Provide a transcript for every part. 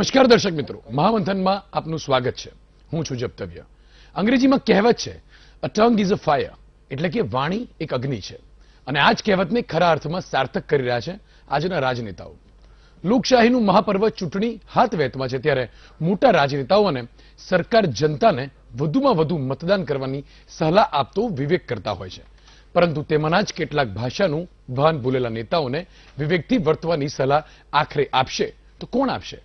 નમસ્કાર દર્શક મિત્રો મહામંથનમાં આપનું સ્વાગત છે હું છું જપ્તવ્ય અંગ્રેજીમાં કહેવત છે a tongue is a fire એટલે કે વાણી એક અગ્નિ છે અને આ જ કહેવતને ખરા અર્થમાં સાર્થક કરી રહ્યા છે આજના રાજનેતાઓ લોકશાહીનું મહાપર્વ ચૂંટણી હાથ વેતમાં છે ત્યારે મોટા રાજનેતાઓને સરકાર જનતાને વધુમાં વધુ મતદાન કરવાની સલાહ આપતો વિવેક કરતા હોય છે પરંતુ તેમાંના જ કેટલાક ભાષાનું ભાન ભૂલેલા નેતાઓને વિવેકથી વર્તવાની સલાહ આખરે આપશે તો કોણ આપશે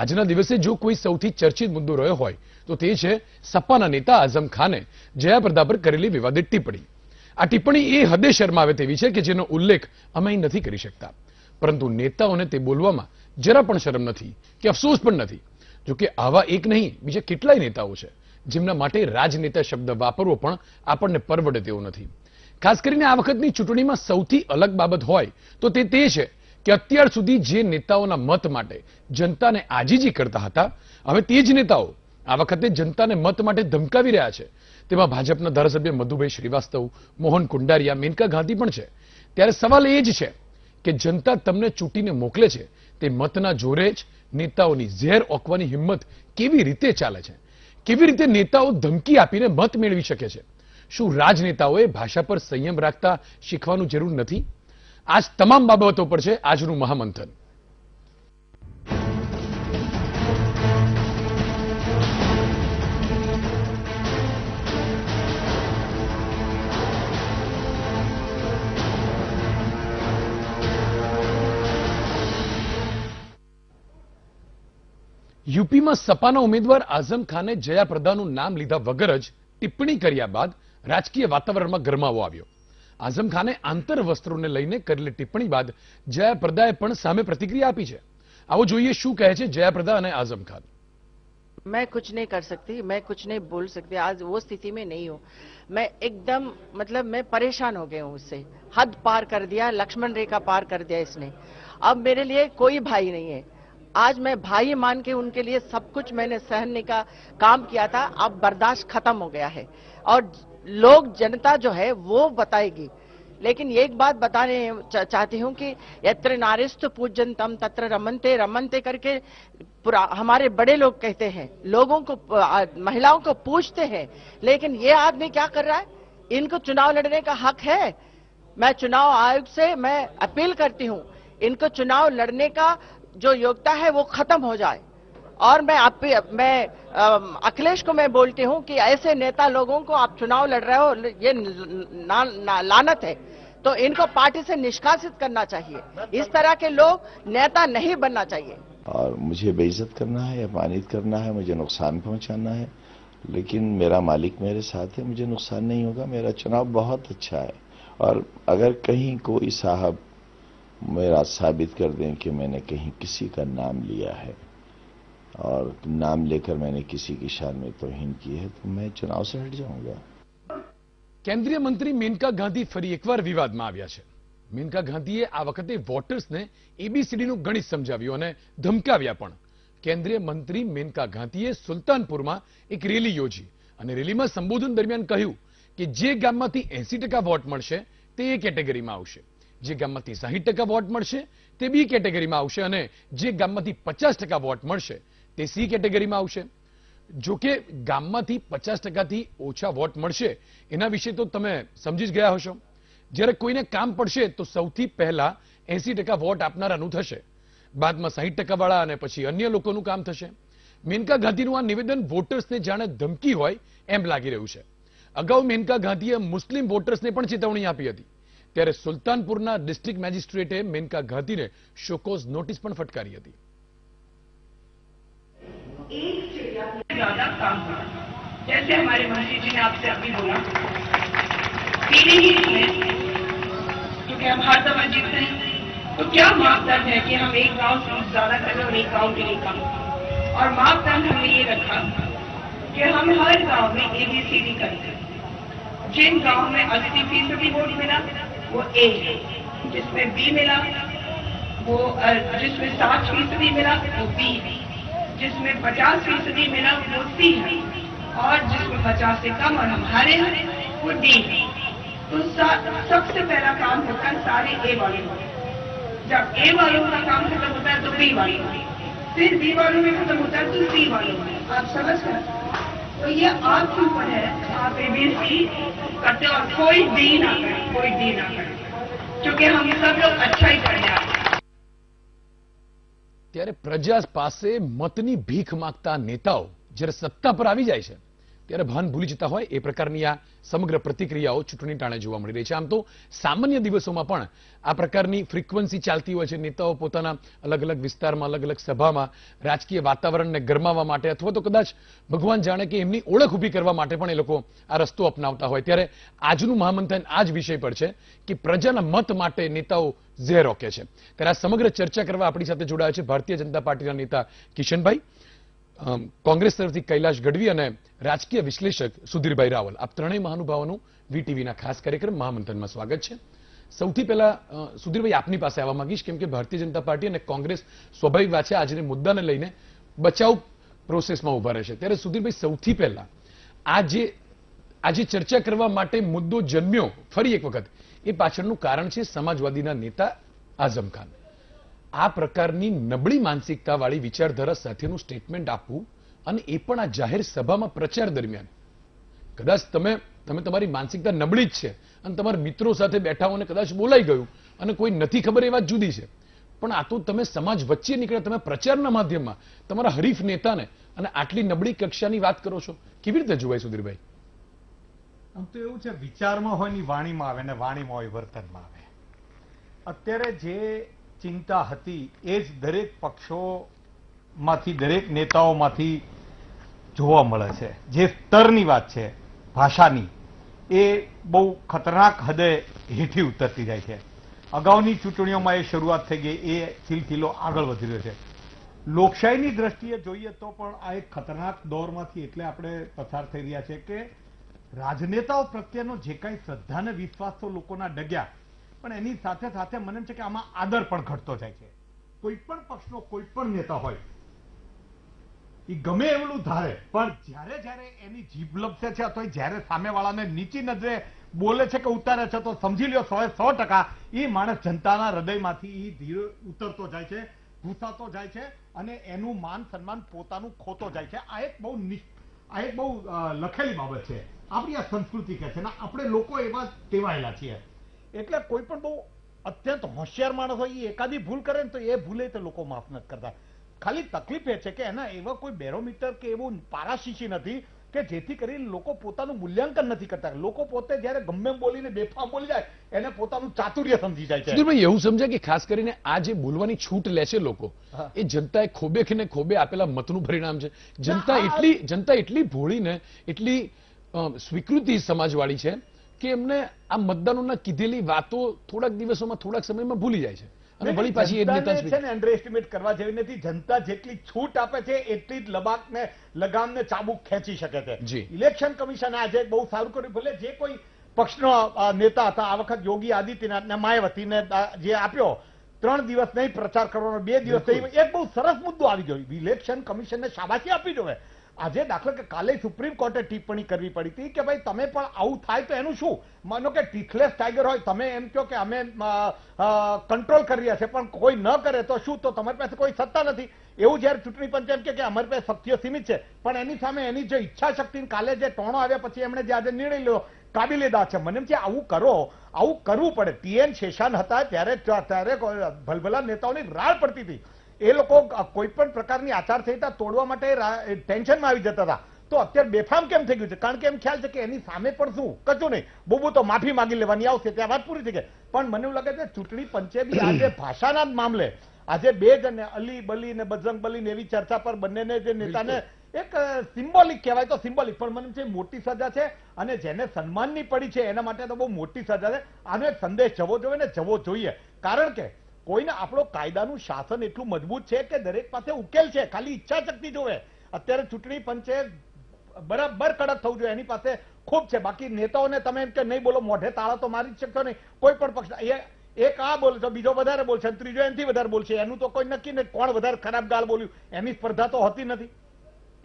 આજના દિવસે જો કોઈ સૌથી ચર્ચિત મુદ્દો રહ્યો હોય તો તે છે સપાના નેતા આઝમ ખાને જયાપ્રદા પર કરેલી વિવાદિત ટિપ્પણી આ ટિપ્પણી એ હદે શરમાવે તેવી છે કે જેનો ઉલ્લેખ અમે અહીં નથી કરી શકતા પરંતુ નેતાઓને તે બોલવામાં જરા પણ શરમ નથી કે અફસોસ પણ નથી જોકે આવા એક નહીં બીજા કેટલાય નેતાઓ છે જેમના માટે રાજનેતા શબ્દ વાપરવો પણ આપણને પરવડે તેવો નથી ખાસ કરીને આ વખતની ચૂંટણીમાં સૌથી અલગ બાબત હોય તો તે તે છે કે અત્યાર સુધી જે નેતાઓના મત માટે જનતાને આજીજી કરતા હતા હવે તે જ નેતાઓ આ વખતે જનતાને મત માટે ધમકાવી રહ્યા છે તેમાં ભાજપના ધારાસભ્ય મધુભાઈ શ્રીવાસ્તવ મોહન કુંડારિયા મેનકા ગાંધી પણ છે ત્યારે સવાલ એ જ છે કે જનતા તમને ચૂંટીને મોકલે છે તે મતના જોરે જ નેતાઓની ઝેર ઓકવાની હિંમત કેવી રીતે ચાલે છે કેવી રીતે નેતાઓ ધમકી આપીને મત મેળવી શકે છે શું રાજનેતાઓએ ભાષા પર સંયમ રાખતા શીખવાનું જરૂર નથી આજ તમામ બાબતો પર છે આજનું મહામંથન યુપીમાં સપાના ઉમેદવાર આઝમ ખાને જયાપ્રદાનું નામ લીધા વગર જ ટિપ્પણી કર્યા બાદ રાજકીય વાતાવરણમાં ગરમાવો આવ્યો आजम खाने आंतर वस्त्रों ने लई ટિપ્પણી टिप्पणी बाद પણ સામે प्रतिक्रिया आपी है आव जो शू कहे છે જયાપ્રદા અને આઝમ ખાન मैं कुछ नहीं कर सकती मैं कुछ नहीं बोल सकती आज वो स्थिति में नहीं हूँ मैं एकदम मतलब मैं परेशान हो गया हूँ उससे हद पार कर दिया लक्ष्मण रेखा पार कर दिया इसने अब मेरे लिए कोई भाई नहीं है आज मैं भाई मान के उनके लिए सब कुछ मैंने सहनने का काम किया था अब बर्दाश्त खत्म हो गया है और लोग जनता जो है वो बताएगी लेकिन एक बात बताने चाहती हूँ कि यत्र नारिस्त पूजन तम तत्र रमनते रमनते करके हमारे बड़े लोग कहते हैं लोगों को आ, महिलाओं को पूछते हैं लेकिन ये आदमी क्या कर रहा है इनको चुनाव लड़ने का हक है मैं चुनाव आयोग से मैं अपील करती हूँ इनको चुनाव लड़ने का जो योग्यता है वो खत्म हो जाए और मैं आप पे मैं अखिलेश को मैं बोलती हूँ कि ऐसे नेता लोगों को आप चुनाव लड़ रहे हो ये ना, ना, लानत है तो इनको पार्टी से निष्कासित करना चाहिए इस तरह के लोग नेता नहीं बनना चाहिए और मुझे बेइज्जत करना है अपमानित करना है मुझे नुकसान पहुंचाना है लेकिन मेरा मालिक मेरे साथ है मुझे नुकसान नहीं होगा मेरा चुनाव बहुत अच्छा है और अगर कहीं कोई साहब मेरा साबित कर दें कि मैंने कहीं किसी का नाम लिया है और नाम लेकर मैंने किसी की शान में तोहिन की है तो मैं चुनाव से हट जाऊंगा કેન્દ્રીય મંત્રી મેનકા ગાંધી ફરી એકવાર વિવાદમાં આવ્યા છે મેનકા ગાંધીએ આ વખતે વોટર્સને એબીસીડીનું ગણિત સમજાવ્યું અને ધમકાવ્યા પણ કેન્દ્રીય મંત્રી મેનકા ગાંધીએ સુલતાનપુરમાં એક રેલી યોજી અને રેલીમાં સંબોધન દરમિયાન કહ્યું કે જે ગામમાંથી એસી ટકા વોટ મળશે તે એ કેટેગરીમાં આવશે જે ગામમાંથી સાહીઠ ટકા વોટ મળશે તે બી કેટેગરીમાં આવશે અને જે ગામમાંથી પચાસ ટકા વોટ મળશે તે સી કેટેગરીમાં આવશે જોકે ગામમાંથી પચાસ ટકાથી ઓછા વોટ મળશે એના વિશે તો તમે સમજી જ ગયા હશો જ્યારે કોઈને કામ પડશે તો સૌથી પહેલા એસી ટકા વોટ આપનારાનું થશે બાદમાં સાહીઠ ટકાવાળા અને પછી અન્ય લોકોનું કામ થશે મેનકા ગાંધીનું આ નિવેદન વોટર્સને જાણે ધમકી હોય એમ લાગી રહ્યું છે અગાઉ મેનકા ગાંધીએ મુસ્લિમ વોટર્સને પણ ચેતવણી આપી હતી ત્યારે સુલતાનપુરના ડિસ્ટ્રિક્ટ મેજિસ્ટ્રેટે મેનકા ગાંધીને શોકોઝ નોટિસ પણ ફટકારી હતી एक चिड़िया ज्यादा काम करना जैसे हमारे महर्षि जी ने आपसे अभी बोला पीने ही है क्योंकि हम हर दफा जीतते हैं तो क्या मापदंड है कि हम एक गांव से ज्यादा करें और एक गांव के लिए कम और मापदंड हमने ये रखा कि हम हर गांव में ए बी सी डी करते जिन गांव में अतिथि फीसदी वोट मिला वो ए जिसमें बी मिला वो जिसमें सात फीसदी मिला वो बी जिसमें पचास फीसदी वो सी है और जिसमें पचास से कम और हमारे वो डी है तो सबसे पहला काम होता है सारे ए वाले जब ए वालों का काम खत्म होता है तो बी वालों फिर बी वालों में खत्म होता है तो सी वालों में आप समझ कर तो ये आपके ऊपर है आप ए बी सी करते और कोई दी ना करें कोई दी ना करें क्योंकि हम सब लोग अच्छा ही कर जाते हैं ત્યારે પ્રજા પાસે મતની ભીખ માગતા નેતાઓ જ્યારે સત્તા પર આવી જાય છે ત્યારે ભાન ભૂલી જતા હોય એ પ્રકારની આ સમગ્ર પ્રતિક્રિયાઓ ચૂંટણી ટાણે જોવા મળી રહી છે આમ તો સામાન્ય દિવસોમાં પણ આ પ્રકારની ફ્રીક્વન્સી ચાલતી હોય છે નેતાઓ પોતાના અલગ અલગ વિસ્તારમાં અલગ અલગ સભામાં રાજકીય વાતાવરણને ગરમાવવા માટે અથવા તો કદાચ ભગવાન જાણે કે એમની ઓળખ ઊભી કરવા માટે પણ એ લોકો આ રસ્તો અપનાવતા હોય ત્યારે આજનું મહામંથન આ જ વિષય પર છે કે પ્રજાના મત માટે નેતાઓ ઝેર રોકે છે ત્યારે આ સમગ્ર ચર્ચા કરવા આપણી સાથે જોડાયા છે ભારતીય જનતા પાર્ટીના નેતા કિશનભાઈ કોંગ્રેસ તરફથી કૈલાશ ગઢવી અને રાજકીય વિશ્લેષક સુધીરભાઈ રાવલ આ ત્રણેય મહાનુભાવોનું વીટીવીના ખાસ કાર્યક્રમ મહામંથનમાં સ્વાગત છે સૌથી પહેલા સુધીરભાઈ આપની પાસે આવવા માંગીશ કેમ કે ભારતીય જનતા પાર્ટી અને કોંગ્રેસ સ્વાભાવિક વાત છે આજને મુદ્દાને લઈને બચાવ પ્રોસેસમાં ઉભા રહેશે ત્યારે સુધીરભાઈ સૌથી પહેલા આજે આજે ચર્ચા કરવા માટે મુદ્દો જન્મ્યો ફરી એક વખત એ પાછળનું કારણ છે સમાજવાદીના નેતા આઝમ ખાન આ પ્રકારની નબળી માનસિકતા વાળી વિચારધારા સાથેનું સ્ટેટમેન્ટ આપવું અને એ પણ આ જાહેર સભામાં પ્રચાર દરમિયાન કદાચ તમે તમે તમારી માનસિકતા નબળી જ છે અને તમારા મિત્રો સાથે બેઠા હોને કદાચ બોલાઈ ગયું અને કોઈ નથી ખબર એ વાત જુદી છે પણ આ તો તમે સમાજ વચ્ચે નીકળ્યા તમે પ્રચારના માધ્યમમાં તમારા હરીફ નેતાને અને આટલી નબળી કક્ષાની વાત કરો છો કેવી રીતે જોવાય સુધીરભાઈ આમ તો એવું છે વિચારમાં હોય ની વાણીમાં આવે ને વાણીમાં હોય વર્તનમાં આવે અત્યારે જે ચિંતા હતી એ જ દરેક પક્ષોમાંથી દરેક નેતાઓમાંથી જોવા મળે છે જે સ્તરની વાત છે ભાષાની એ બહુ ખતરનાક હદે હેઠી ઉતરતી જાય છે અગાઉની ચૂંટણીઓમાં એ શરૂઆત થઈ ગઈ એ સિલસિલો આગળ વધી રહ્યો છે લોકશાહીની દ્રષ્ટિએ જોઈએ તો પણ આ એક ખતરનાક દોરમાંથી એટલે આપણે પસાર થઈ રહ્યા છે કે રાજનેતાઓ પ્રત્યેનો જે કાંઈ શ્રદ્ધાને અને વિશ્વાસ તો લોકોના ડગ્યા પણ એની સાથે સાથે મને એમ છે કે આમાં આદર પણ ઘટતો જાય છે કોઈ પણ પક્ષનો કોઈ પણ નેતા હોય એ ગમે એવડું ધારે પણ જ્યારે જ્યારે એની જીભ લપસે છે અથવા જ્યારે સામેવાળાને નીચી નજરે બોલે છે કે ઉતારે છે તો સમજી લ્યો સો સો ટકા એ માણસ જનતાના હૃદયમાંથી એ ધીરે ઉતરતો જાય છે ઘૂસાતો જાય છે અને એનું માન સન્માન પોતાનું ખોતો જાય છે આ એક બહુ આ એક બહુ લખેલી બાબત છે આપણી આ સંસ્કૃતિ કહે છે ને આપણે લોકો એવા ટેવાયેલા છીએ એટલે કોઈ પણ બહુ અત્યંત હોશિયાર માણસ હોય એકાદી ભૂલ કરે ને તો એ ભૂલે તે લોકો માફ નથી કરતા ખાલી તકલીફ એ છે કે એના એવા કોઈ બેરોમીટર કે એવું પારાશીશી નથી કે જેથી કરીને લોકો પોતાનું મૂલ્યાંકન નથી કરતા લોકો પોતે જ્યારે ગમે બોલીને બેફામ બોલી જાય એને પોતાનું ચાતુર્ય સમજી જાય છે એવું સમજાય કે ખાસ કરીને આ જે બોલવાની છૂટ લે છે લોકો એ જનતાએ ખોબે ખીને ખોબે આપેલા મતનું પરિણામ છે જનતા એટલી જનતા એટલી ભોળીને એટલી સ્વીકૃતિ સમાજવાળી છે કે એમને આ મતદારોના કીધેલી વાતો થોડાક દિવસોમાં થોડાક સમયમાં ભૂલી જાય છે અને વળી પાછી એ છે ને કરવા જેવી નથી જનતા જેટલી છૂટ આપે છે એટલી જ લબાક ને લગામ ને ચાબુક ખેંચી શકે છે ઇલેક્શન કમિશન આજે બહુ સારું કર્યું ભલે જે કોઈ પક્ષનો નેતા હતા આ વખત યોગી આદિત્યનાથને માયાવતીને જે આપ્યો ત્રણ દિવસ નહીં પ્રચાર કરવાનો બે દિવસ એક બહુ સરસ મુદ્દો આવી ગયો ઇલેક્શન કમિશનને શાબાશી આપી જોઈએ આજે દાખલા કે કાલે સુપ્રીમ કોર્ટે ટિપ્પણી કરવી પડી હતી કે ભાઈ તમે પણ આવું થાય તો એનું શું માનો કે ટીથલેસ ટાઈગર હોય તમે એમ કહો કે અમે કંટ્રોલ કરી રહ્યા છે પણ કોઈ ન કરે તો શું તો તમારી પાસે કોઈ સત્તા નથી એવું જ્યારે ચૂંટણી પંચ એમ કે અમારી પાસે શક્તિઓ સીમિત છે પણ એની સામે એની જે ઈચ્છા શક્તિ કાલે જે ટોણો આવ્યા પછી એમણે જે આજે નિર્ણય લીધો લીધા છે મને એમ છે આવું કરો આવું કરવું પડે પીએન શેષાન હતા ત્યારે ત્યારે ભલભલા નેતાઓની રાળ પડતી હતી એ લોકો કોઈ પણ પ્રકારની આચારસંહિતા તોડવા માટે ટેન્શનમાં આવી જતા હતા તો અત્યારે બેફામ કેમ થઈ ગયું છે કારણ કે એમ ખ્યાલ છે કે એની સામે પણ શું કશું નહીં બબુ તો માફી માગી લેવાની આવશે ત્યાં વાત પૂરી થઈ ગઈ પણ મને એવું લાગે છે ચૂંટણી પંચે બી આજે ભાષાના જ મામલે આજે બે જ ને અલી બલી ને બજરંગ બલી ને એવી ચર્ચા પર બંનેને જે નેતાને એક સિમ્બોલિક કહેવાય તો સિમ્બોલિક પણ મને છે મોટી સજા છે અને જેને સન્માનની પડી છે એના માટે તો બહુ મોટી સજા છે આનો એક સંદેશ જવો જોઈએ ને જવો જોઈએ કારણ કે કોઈને આપણો કાયદાનું શાસન એટલું મજબૂત છે કે દરેક પાસે ઉકેલ છે ખાલી ઈચ્છા શક્તિ જોવે અત્યારે ચૂંટણી પંચે બરાબર કડક થવું જોઈએ એની પાસે ખૂબ છે બાકી નેતાઓને તમે એમ કે નહીં બોલો મોઢે તાળા તો મારી જ શકશો નહીં કોઈ પણ પક્ષ એક આ બોલે તો બીજો વધારે બોલશે ત્રીજો એનથી વધારે બોલશે એનું તો કોઈ નક્કી નહીં કોણ વધારે ખરાબ ગાળ બોલ્યું એની સ્પર્ધા તો હતી નથી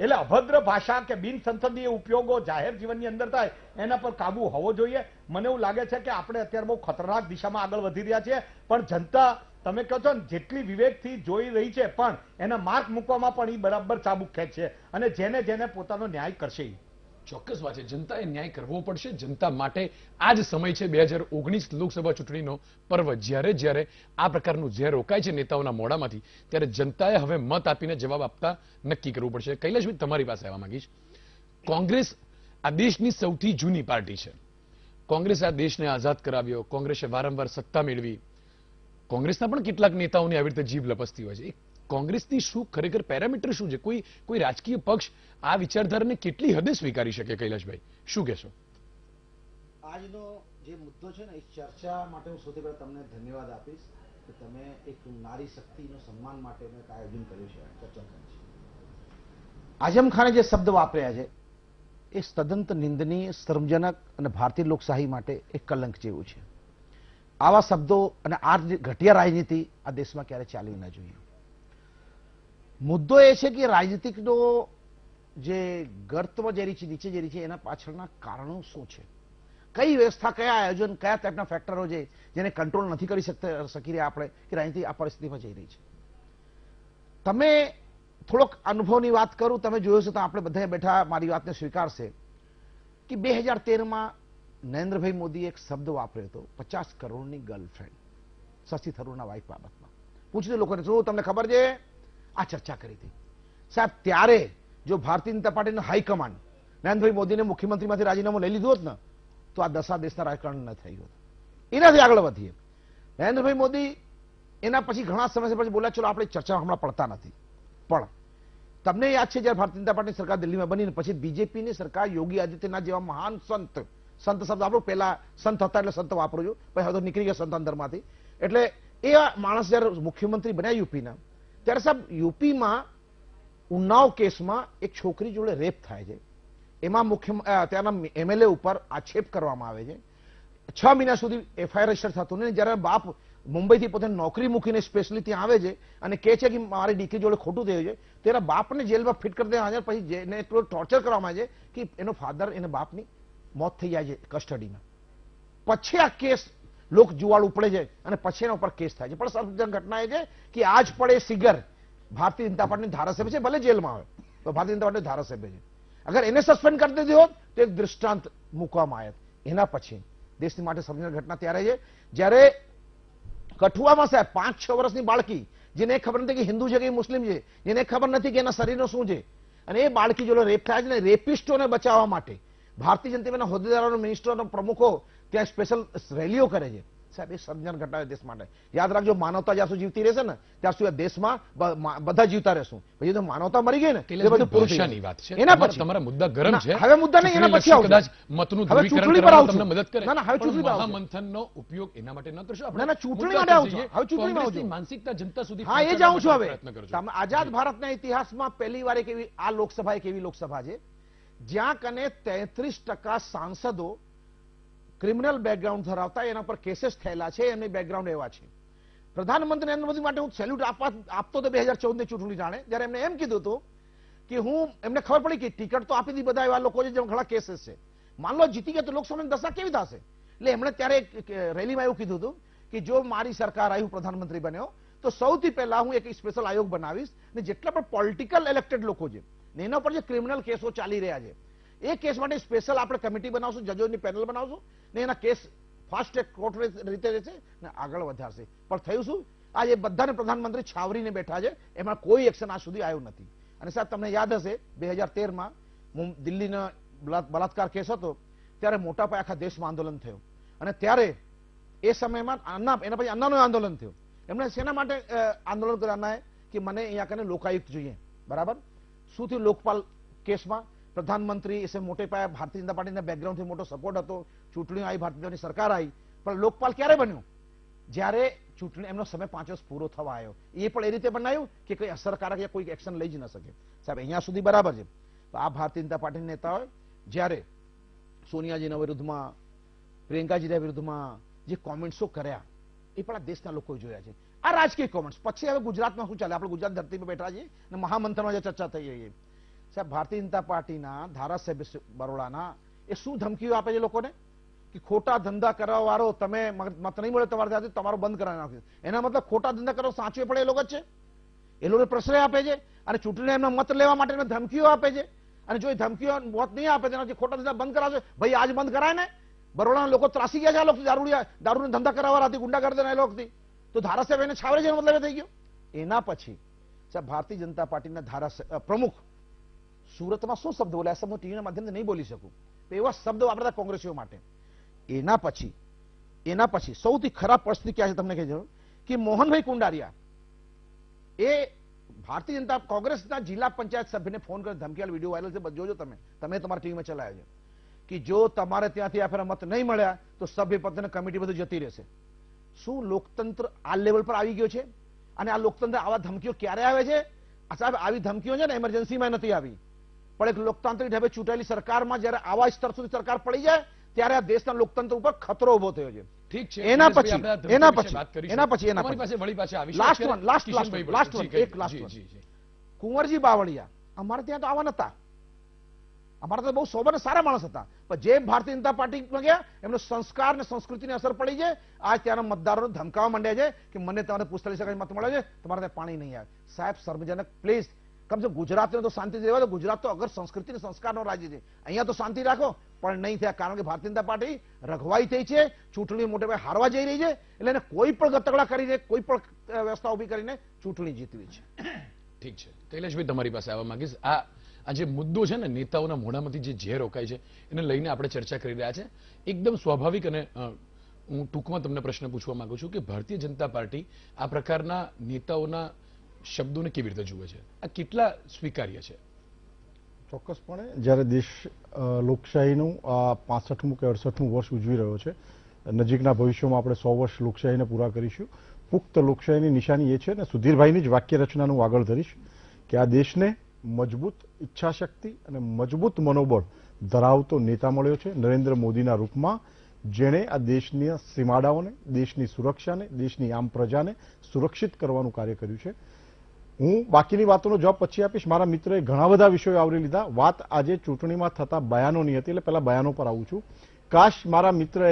એટલે અભદ્ર ભાષા કે બિનસંસદીય ઉપયોગો જાહેર જીવનની અંદર થાય એના પર કાબુ હોવો જોઈએ મને એવું લાગે છે કે આપણે અત્યારે બહુ ખતરનાક દિશામાં આગળ વધી રહ્યા છીએ પણ જનતા તમે કહો છો ને જેટલી વિવેકથી જોઈ રહી છે પણ એના માર્ક મૂકવામાં પણ એ બરાબર ચાબુક ખેંચ છે અને જેને જેને પોતાનો ન્યાય કરશે ચોક્કસ વાત છે જનતાએ ન્યાય કરવો પડશે જનતા માટે આ જ સમય છે બે હજાર ઓગણીસ લોકસભા ચૂંટણીનો પર્વ જ્યારે જ્યારે આ પ્રકારનું ઝેર રોકાય છે નેતાઓના મોડામાંથી ત્યારે જનતાએ હવે મત આપીને જવાબ આપતા નક્કી કરવું પડશે કૈલાશભાઈ તમારી પાસે આવવા માંગીશ કોંગ્રેસ આ દેશની સૌથી જૂની પાર્ટી છે કોંગ્રેસે આ દેશને આઝાદ કરાવ્યો કોંગ્રેસે વારંવાર સત્તા મેળવી કોંગ્રેસના પણ કેટલાક નેતાઓની આવી રીતે જીભ લપસતી હોય છે કોંગ્રેસની શું ખરેખર પેરામીટર શું છે કોઈ કોઈ રાજકીય પક્ષ આ વિચારધારાને કેટલી હદે સ્વીકારી શકે કૈલાશભાઈ શું કહેશો આજનો જે મુદ્દો છે ને એ ચર્ચા માટે હું સૌથી પહેલા તમને ધન્યવાદ આપીશ કે તમે એક નારી શક્તિનું સન્માન માટે અમે આયોજન કર્યું છે ચર્ચા કરી છે આઝમ ખાને જે શબ્દ વાપર્યા છે એ સદંત નિંદનીય શરમજનક અને ભારતીય લોકશાહી માટે એક કલંક જેવું છે આવા શબ્દો અને આ ઘટિયા રાજનીતિ આ દેશમાં ક્યારે ચાલવી ન જોઈએ મુદ્દો એ છે કે રાજનીતિકનો જે ગર્તમાં જેરી છે નીચે જે છે એના પાછળના કારણો શું છે કઈ વ્યવસ્થા કયા આયોજન કયા ટાઈપના ફેક્ટરો છે જેને કંટ્રોલ નથી કરી શકતા શકી રહ્યા આપણે કે રાજનીતિ આ પરિસ્થિતિમાં જઈ રહી છે તમે થોડોક અનુભવની વાત કરું તમે જોયું છે તો આપણે બધા બેઠા મારી વાતને સ્વીકારશે કે બે હજાર તેરમાં નરેન્દ્રભાઈ મોદીએ એક શબ્દ વાપર્યો હતો પચાસ કરોડની ગર્લફ્રેન્ડ શશી થરૂરના વાઇફ બાબતમાં પૂછ્યું લોકોને શું તમને ખબર છે આ ચર્ચા કરી હતી સાહેબ ત્યારે જો ભારતીય જનતા પાર્ટીનું હાઈકમાન્ડ નરેન્દ્રભાઈ મોદીને મુખ્યમંત્રીમાંથી રાજીનામું લઈ લીધું હોત ને તો આ દશા દેશના રાજકારણ ન થઈ હોત એનાથી આગળ વધીએ નરેન્દ્રભાઈ મોદી એના પછી ઘણા સમય પછી બોલ્યા ચલો આપણે ચર્ચા હમણાં પડતા નથી પણ તમને યાદ છે જ્યારે ભારતીય જનતા પાર્ટીની સરકાર દિલ્હીમાં બની પછી બીજેપીની સરકાર યોગી આદિત્યના જેવા મહાન સંત સંત શબ્દ આપણો પહેલા સંત હતા એટલે સંત વાપરજો પછી હવે તો નીકળી ગયો સંત અંદરમાંથી એટલે એ માણસ જ્યારે મુખ્યમંત્રી બન્યા યુપીના ત્યારે સાહેબ યુપીમાં ઉન્નાવ કેસમાં એક છોકરી જોડે રેપ થાય છે એમાં મુખ્ય ત્યાંના એમએલએ ઉપર આક્ષેપ કરવામાં આવે છે છ મહિના સુધી એફઆઈઆર રજીસ્ટર થતું નહીં જ્યારે બાપ મુંબઈથી પોતે નોકરી મૂકીને સ્પેશિયલી ત્યાં આવે છે અને કહે છે કે મારી દીકરી જોડે ખોટું થયું છે ત્યારે બાપને જેલમાં ફિટ કરી દેવા હાજર પછી જેને એટલું ટોર્ચર કરવામાં આવે છે કે એનો ફાધર એને બાપની મોત થઈ જાય છે કસ્ટડીમાં પછી આ કેસ લોક જુવાળ ઉપડે છે અને પછી એના ઉપર કેસ થાય છે પણ સર્વજન ઘટના એ છે કે આજ પડે સિગર ભારતીય જનતા પાર્ટીની ધારાસભ્ય છે ભલે જેલમાં આવે તો ભારતીય જનતા પાર્ટી ધારાસભ્ય છે અગર એને સસ્પેન્ડ કરી દીધી હોત તો એક દૃષ્ટાંત મૂકવામાં આવ્યા એના પછી દેશની માટે સર્જન ઘટના ત્યારે છે જ્યારે કઠુઆમાં સાહેબ પાંચ છ વર્ષની બાળકી જેને ખબર નથી કે હિન્દુ છે કે મુસ્લિમ છે જેને ખબર નથી કે એના શરીરનો શું છે અને એ બાળકી જો રેપ થાય છે ને રેપિસ્ટોને બચાવવા માટે ભારતીય જનતા પાર્ટીના હોદ્દેદારો મિનિસ્ટરો પ્રમુખો ત્યાં સ્પેશિયલ રેલીઓ કરે છે સાહેબ એ સર્જન ઘટના દેશ માટે યાદ રાખજો માનવતા જ્યાં સુધી જીવતી રહેશે ને ત્યાં સુધી દેશમાં બધા જીવતા રહેશું પછી તો માનવતા મરી ગઈ ને એ બધું પુરુષની વાત છે એના પછી તમારા મુદ્દા ગરમ છે હવે મુદ્દા નહીં એના પછી કદાચ મતનું હવે ચૂંટણી પર મદદ કરે ના ના હવે ચૂંટણી પર આવશું મંથનનો ઉપયોગ એના માટે ન કરશો આપણે ના ચૂંટણી માટે આવશું હવે ચૂંટણી માં આવશું માનસિકતા જનતા સુધી હા એ જ આવું છું હવે આઝાદ ભારતના ઇતિહાસમાં પહેલી વાર એક એવી આ લોકસભા એક એવી લોકસભા છે જ્યાં કને તેત્રીસ ટકા સાંસદો ક્રિમિનલ બેકગ્રાઉન્ડ ધરાવતા એના પર કેસીસ થયેલા છે એમની બેકગ્રાઉન્ડ એવા છે પ્રધાનમંત્રી નરેન્દ્ર મોદી માટે હું સેલ્યુટ આપવા આપતો હતો બે હજાર ચૌદની ચૂંટણી જાણે જ્યારે એમને એમ કીધું હતું કે હું એમને ખબર પડી કે ટિકિટ તો આપી દીધી બધા એવા લોકો છે જેમાં ઘણા કેસીસ છે માન લો જીતી ગયા તો લોકસભાની દશા કેવી થશે એટલે એમણે ત્યારે એક રેલીમાં એવું કીધું હતું કે જો મારી સરકાર આવી હું પ્રધાનમંત્રી બન્યો તો સૌથી પહેલા હું એક સ્પેશિયલ આયોગ બનાવીશ ને જેટલા પણ પોલિટિકલ ઇલેક્ટેડ લોકો છે ને એના પર જે ક્રિમિનલ કેસો ચાલી રહ્યા છે એ કેસ માટે સ્પેશિયલ આપણે કમિટી બનાવશું જજોની પેનલ બનાવશું ને એના કેસ ફાસ્ટ ટ્રેક કોર્ટ રીતે રહેશે ને આગળ વધારશે પણ થયું શું આ આજે બધાને પ્રધાનમંત્રી છાવરીને બેઠા છે એમાં કોઈ એક્શન આ સુધી આવ્યું નથી અને સાહેબ તમને યાદ હશે બે હજાર તેરમાં દિલ્હીનો બળાત્કાર કેસ હતો ત્યારે મોટા પાયે આખા દેશમાં આંદોલન થયું અને ત્યારે એ સમયમાં અન્ના એના પછી અન્નાનું આંદોલન થયું એમણે શેના માટે આંદોલન કર્યું અન્નાએ કે મને અહીંયા કને લોકાયુક્ત જોઈએ બરાબર શું લોકપાલ કેસમાં પ્રધાનમંત્રી એસે મોટે પાયે ભારતીય જનતા પાર્ટીના બેકગ્રાઉન્ડથી મોટો સપોર્ટ હતો ચૂંટણી આવી ભારતીય સરકાર આવી પણ લોકપાલ ક્યારે બન્યું જ્યારે ચૂંટણી એમનો સમય પાંચ વર્ષ પૂરો થવા આવ્યો એ પણ એ રીતે બનાવ્યું કે કોઈ અસરકારક કોઈ એક્શન લઈ જ ન શકે સાહેબ અહીંયા સુધી બરાબર છે આ ભારતીય જનતા પાર્ટીના હોય જ્યારે સોનિયાજીના વિરુદ્ધમાં પ્રિયંકાજીના વિરુદ્ધમાં જે કોમેન્ટ્સો કર્યા એ પણ આ દેશના લોકોએ જોયા છે આ રાજકીય કોમેન્ટ્સ પછી હવે ગુજરાતમાં શું ચાલે આપણે ગુજરાત ધરતી પર બેઠા છીએ અને મહામંથનમાં જે ચર્ચા થઈ રહી સાહેબ ભારતીય જનતા પાર્ટીના ધારાસભ્ય બરોડાના એ શું ધમકીઓ આપે છે લોકોને કે ખોટા ધંધા કરવા વાળો તમે મત નહીં મળે તમારે ત્યાંથી તમારો બંધ કરાવી નાખ્યો એના મતલબ ખોટા ધંધા કરવા સાચવે પડે એ લોકો છે એ લોકો પ્રશ્રય આપે છે અને ચૂંટણીને એમના મત લેવા માટે ધમકીઓ આપે છે અને જો એ ધમકીઓ મત નહીં આપે તેના ખોટા ધંધા બંધ કરાવશે ભાઈ આજ બંધ કરાય ને બરોડાના લોકો ત્રાસી ગયા છે આ લોકો દારૂ દારૂના ધંધા કરાવવા હતી ગુંડાગર્દી ના એ લોકોથી તો ધારાસભ્ય એને છાવરે મતલબ થઈ ગયો એના પછી ભારતીય જનતા પાર્ટીના ધારાસભ્ય પ્રમુખ સુરતમાં શું શબ્દ બોલ્યા હું ટીવીના માધ્યમથી નહીં બોલી શકું તો એવા શબ્દ વાપરતા કોંગ્રેસીઓ માટે એના પછી એના પછી સૌથી ખરાબ પરિસ્થિતિ ક્યાં છે તમને કહી દઉં કે મોહનભાઈ કુંડારિયા એ ભારતીય જનતા કોંગ્રેસના જિલ્લા પંચાયત સભ્યને ફોન કરી ધમકીયાલ વિડીયો વાયરલ છે બધું જોજો તમે તમે તમારા ટીવીમાં ચલાવ્યો છે કે જો તમારે ત્યાંથી આ ફેરા મત નહીં મળ્યા તો સભ્યપદને કમિટી બધું જતી રહેશે શું લોકતંત્ર આ લેવલ પર આવી ગયો છે અને આ લોકતંત્ર આવા ધમકીઓ ક્યારે આવે છે સાહેબ આવી ધમકીઓ છે ને એમરજન્સીમાં નથી આવી પણ એક લોકતાંત્રિક ઢબે ચૂંટાયેલી સરકારમાં જયારે આવા સ્તર સુધી સરકાર પડી જાય ત્યારે આ દેશના લોકતંત્ર ઉપર ખતરો ઉભો થયો છે ઠીક છે એના પછી કુંવરજી બાવળિયા અમારે ત્યાં તો આવા નતા અમારા તો બહુ સોબર સારા માણસ હતા પણ જેમ ભારતીય જનતા પાર્ટીમાં ગયા એમનો સંસ્કાર ને સંસ્કૃતિની અસર પડી છે આજ ત્યાંના મતદારોને ધમકાવા માંડ્યા છે કે મને તમારે પિસ્તાલીસ ટકા મત મળે છે તમારે ત્યાં પાણી નહીં આવે સાહેબ સર્વજનક પ્લીઝ કમસે ગુજરાતને તો શાંતિ રહેવા દો ગુજરાત તો અગર સંસ્કૃતિ અને સંસ્કારનો રાજ્ય છે અહીંયા તો શાંતિ રાખો પણ નહીં થયા કારણ કે ભારતીય જનતા પાર્ટી રઘવાઈ થઈ છે ચૂંટણી મોટે ભાઈ હારવા જઈ રહી છે એટલે એને કોઈ પણ ગતકડા કરીને કોઈ પણ વ્યવસ્થા ઉભી કરીને ચૂંટણી જીતવી છે ઠીક છે કૈલાશભાઈ તમારી પાસે આવવા માંગીશ આ આ જે મુદ્દો છે ને નેતાઓના મોઢામાંથી જે ઝેર રોકાય છે એને લઈને આપણે ચર્ચા કરી રહ્યા છે એકદમ સ્વાભાવિક અને હું ટૂંકમાં તમને પ્રશ્ન પૂછવા માંગુ છું કે ભારતીય જનતા પાર્ટી આ પ્રકારના નેતાઓના શબ્દોને કેવી રીતે જુએ છે આ કેટલા સ્વીકાર્ય છે ચોક્કસપણે જ્યારે દેશ લોકશાહીનું આ પાસઠમું કે અડસઠમું વર્ષ ઉજવી રહ્યો છે નજીકના ભવિષ્યમાં આપણે સો વર્ષ લોકશાહીને પૂરા કરીશું પુખ્ત લોકશાહીની નિશાની એ છે ને સુધીરભાઈની જ વાક્ય રચનાનું આગળ ધરીશ કે આ દેશને મજબૂત ઈચ્છાશક્તિ અને મજબૂત મનોબળ ધરાવતો નેતા મળ્યો છે નરેન્દ્ર મોદીના રૂપમાં જેણે આ દેશની સીમાડાઓને દેશની સુરક્ષાને દેશની આમ પ્રજાને સુરક્ષિત કરવાનું કાર્ય કર્યું છે હું બાકીની વાતોનો જવાબ પછી આપીશ મારા મિત્રોએ ઘણા બધા વિષયો આવરી લીધા વાત આજે ચૂંટણીમાં થતા બયાનોની હતી એટલે પહેલા બયાનો પર આવું છું કાશ મારા મિત્રએ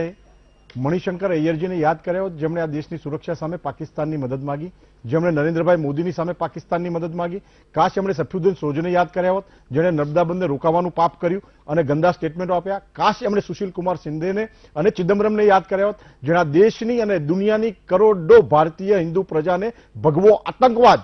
મણિશંકર અય્યરજીને યાદ કર્યો જેમણે આ દેશની સુરક્ષા સામે પાકિસ્તાનની મદદ માગી જેમણે નરેન્દ્રભાઈ મોદીની સામે પાકિસ્તાનની મદદ માગી કાશ એમણે સફ્યુદ્દીન સોજને યાદ કર્યા હોત જેણે નર્મદા બંધને રોકાવાનું પાપ કર્યું અને ગંદા સ્ટેટમેન્ટો આપ્યા કાશ એમણે સુશીલ શિંદેને અને ચિદમ્બરમને યાદ કર્યા હોત જેણે દેશની અને દુનિયાની કરોડો ભારતીય હિન્દુ પ્રજાને ભગવો આતંકવાદ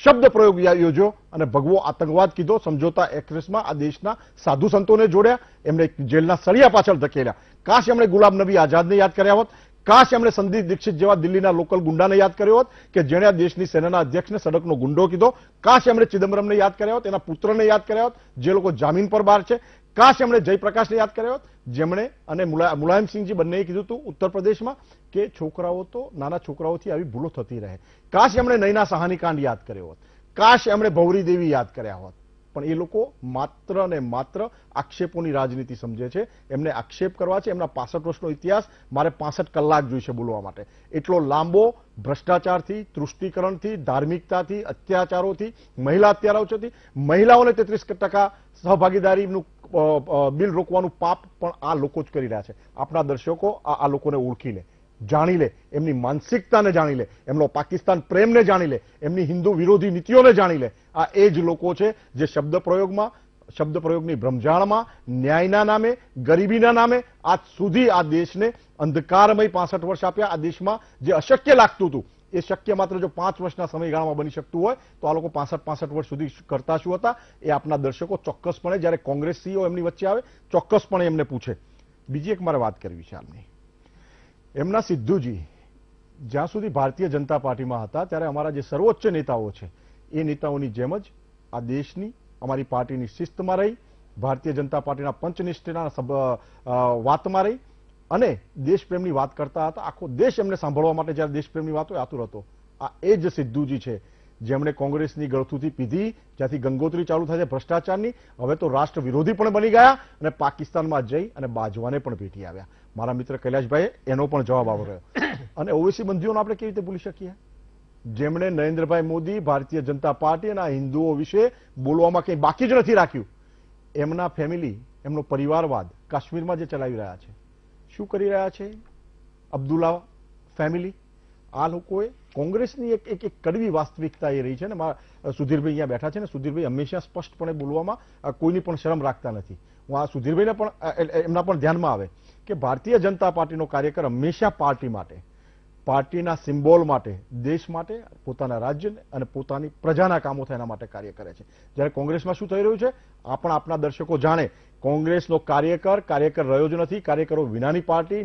શબ્દ પ્રયોગ યોજ્યો અને ભગવો આતંકવાદ કીધો સમજોતા એક્સપ્રેસમાં આ દેશના સાધુ સંતોને જોડ્યા એમને જેલના સળિયા પાછળ ધકેલ્યા કાશ એમણે ગુલામ નબી આઝાદને યાદ કર્યા હોત કાશ એમણે સંદીપ દીક્ષિત જેવા દિલ્હીના લોકલ ગુંડાને યાદ કર્યો હોત કે જેણે આ દેશની સેનાના અધ્યક્ષને સડકનો ગુંડો કીધો કાશ એમણે ચિદમ્બરમને યાદ કર્યા હોત એના પુત્રને યાદ કર્યા હોત જે લોકો જામીન પર બહાર છે કાશ એમણે જયપ્રકાશને યાદ કર્યો હોત જેમણે અને મુલાયમસિંહજી બંનેએ કીધું હતું ઉત્તર પ્રદેશમાં કે છોકરાઓ તો નાના છોકરાઓથી આવી ભૂલો થતી રહે કાશ એમણે નૈના સહાની કાંડ યાદ કર્યો હોત કાશ એમણે ભૌરી દેવી યાદ કર્યા હોત પણ એ લોકો માત્ર ને માત્ર આક્ષેપોની રાજનીતિ સમજે છે એમને આક્ષેપ કરવા છે એમના પાસઠ વર્ષનો ઇતિહાસ મારે પાસઠ કલાક જોઈશે બોલવા માટે એટલો લાંબો ભ્રષ્ટાચારથી તૃષ્ટિકરણથી ધાર્મિકતાથી અત્યાચારોથી મહિલા અત્યાચારોથી મહિલાઓને તેત્રીસ ટકા સહભાગીદારીનું બિલ રોકવાનું પાપ પણ આ લોકો જ કરી રહ્યા છે આપણા દર્શકો આ લોકોને ઓળખીને જાણી લે એમની માનસિકતાને જાણી લે એમનો પાકિસ્તાન પ્રેમને જાણી લે એમની હિન્દુ વિરોધી નીતિઓને જાણી લે આ એ જ લોકો છે જે શબ્દ પ્રયોગમાં શબ્દ પ્રયોગની ભ્રમજાળમાં ન્યાયના નામે ગરીબીના નામે આજ સુધી આ દેશને અંધકારમય પાસઠ વર્ષ આપ્યા આ દેશમાં જે અશક્ય લાગતું હતું એ શક્ય માત્ર જો પાંચ વર્ષના સમયગાળામાં બની શકતું હોય તો આ લોકો પાસઠ પાસઠ વર્ષ સુધી કરતા શું હતા એ આપના દર્શકો ચોક્કસપણે જ્યારે કોંગ્રેસ સીઓ એમની વચ્ચે આવે ચોક્કસપણે એમને પૂછે બીજી એક મારે વાત કરવી છે આમની એમના સિદ્ધુજી જ્યાં સુધી ભારતીય જનતા પાર્ટીમાં હતા ત્યારે અમારા જે સર્વોચ્ચ નેતાઓ છે એ નેતાઓની જેમ જ આ દેશની અમારી પાર્ટીની શિસ્તમાં રહી ભારતીય જનતા પાર્ટીના પંચનિષ્ઠના વાતમાં રહી અને દેશપ્રેમની વાત કરતા હતા આખો દેશ એમને સાંભળવા માટે જ્યારે દેશપ્રેમની વાત હોય આતુર હતો આ એ જ સિદ્ધુજી છે જેમણે કોંગ્રેસની ગળથુથી પીધી જ્યાંથી ગંગોત્રી ચાલુ થાય છે ભ્રષ્ટાચારની હવે તો રાષ્ટ્ર વિરોધી પણ બની ગયા અને પાકિસ્તાનમાં જઈ અને બાજવાને પણ ભેટી આવ્યા મારા મિત્ર કૈલાશભાઈ એનો પણ જવાબ આવો રહ્યો અને ઓવેસી બંધીઓને આપણે કેવી રીતે ભૂલી શકીએ જેમણે નરેન્દ્રભાઈ મોદી ભારતીય જનતા પાર્ટી અને હિન્દુઓ વિશે બોલવામાં કંઈ બાકી જ નથી રાખ્યું એમના ફેમિલી એમનો પરિવારવાદ કાશ્મીરમાં જે ચલાવી રહ્યા છે શું કરી રહ્યા છે અબ્દુલ્લા ફેમિલી આ લોકોએ કોંગ્રેસની એક એક કડવી વાસ્તવિકતા એ રહી છે ને મારા સુધીરભાઈ અહીંયા બેઠા છે ને સુધીરભાઈ હંમેશા સ્પષ્ટપણે બોલવામાં કોઈની પણ શરમ રાખતા નથી હું આ સુધીરભાઈને પણ એમના પણ ધ્યાનમાં આવે કે ભારતીય જનતા પાર્ટીનો કાર્યકર હંમેશા પાર્ટી માટે પાર્ટીના સિમ્બોલ માટે દેશ માટે પોતાના રાજ્ય અને પોતાની પ્રજાના કામો થાય એના માટે કાર્ય કરે છે જ્યારે કોંગ્રેસમાં શું થઈ રહ્યું છે આ પણ આપણા દર્શકો જાણે કોંગ્રેસનો કાર્યકર કાર્યકર રહ્યો જ નથી કાર્યકરો વિનાની પાર્ટી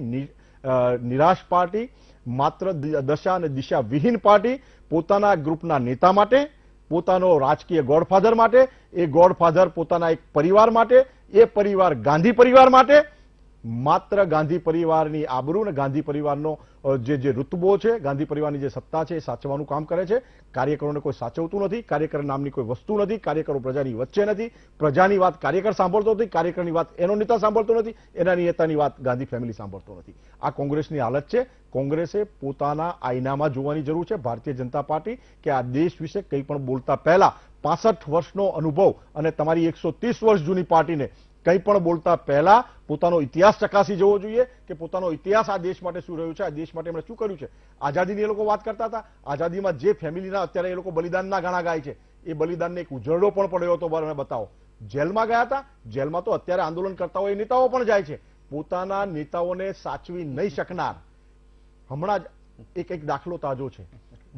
નિરાશ પાર્ટી માત્ર દશા અને દિશા વિહીન પાર્ટી પોતાના ગ્રુપના નેતા માટે પોતાનો રાજકીય ગોડફાધર માટે એ ગોડફાધર પોતાના એક પરિવાર માટે એ પરિવાર ગાંધી પરિવાર માટે માત્ર ગાંધી પરિવારની આબરૂ અને ગાંધી પરિવારનો જે રૂતબો છે ગાંધી પરિવારની જે સત્તા છે એ સાચવવાનું કામ કરે છે કાર્યકરોને કોઈ સાચવતું નથી કાર્યકર નામની કોઈ વસ્તુ નથી કાર્યકરો પ્રજાની વચ્ચે નથી પ્રજાની વાત કાર્યકર સાંભળતો નથી કાર્યકરની વાત એનો નેતા સાંભળતો નથી એના નેતાની વાત ગાંધી ફેમિલી સાંભળતો નથી આ કોંગ્રેસની હાલત છે કોંગ્રેસે પોતાના આઈનામાં જોવાની જરૂર છે ભારતીય જનતા પાર્ટી કે આ દેશ વિશે કંઈ પણ બોલતા પહેલા પાસઠ વર્ષનો અનુભવ અને તમારી એકસો વર્ષ જૂની પાર્ટીને કંઈ પણ બોલતા પહેલા પોતાનો ઇતિહાસ ચકાસી જવો જોઈએ કે પોતાનો ઇતિહાસ આ દેશ માટે શું રહ્યું છે આ દેશ માટે એમણે શું કર્યું છે આઝાદીની એ લોકો વાત કરતા હતા આઝાદીમાં જે ફેમિલીના અત્યારે એ લોકો બલિદાનના ગાણા ગાય છે એ બલિદાનને એક ઉજરડો પણ પડ્યો હતો મને બતાવો જેલમાં ગયા હતા જેલમાં તો અત્યારે આંદોલન કરતા હોય નેતાઓ પણ જાય છે પોતાના નેતાઓને સાચવી નહીં શકનાર હમણાં જ એક એક દાખલો તાજો છે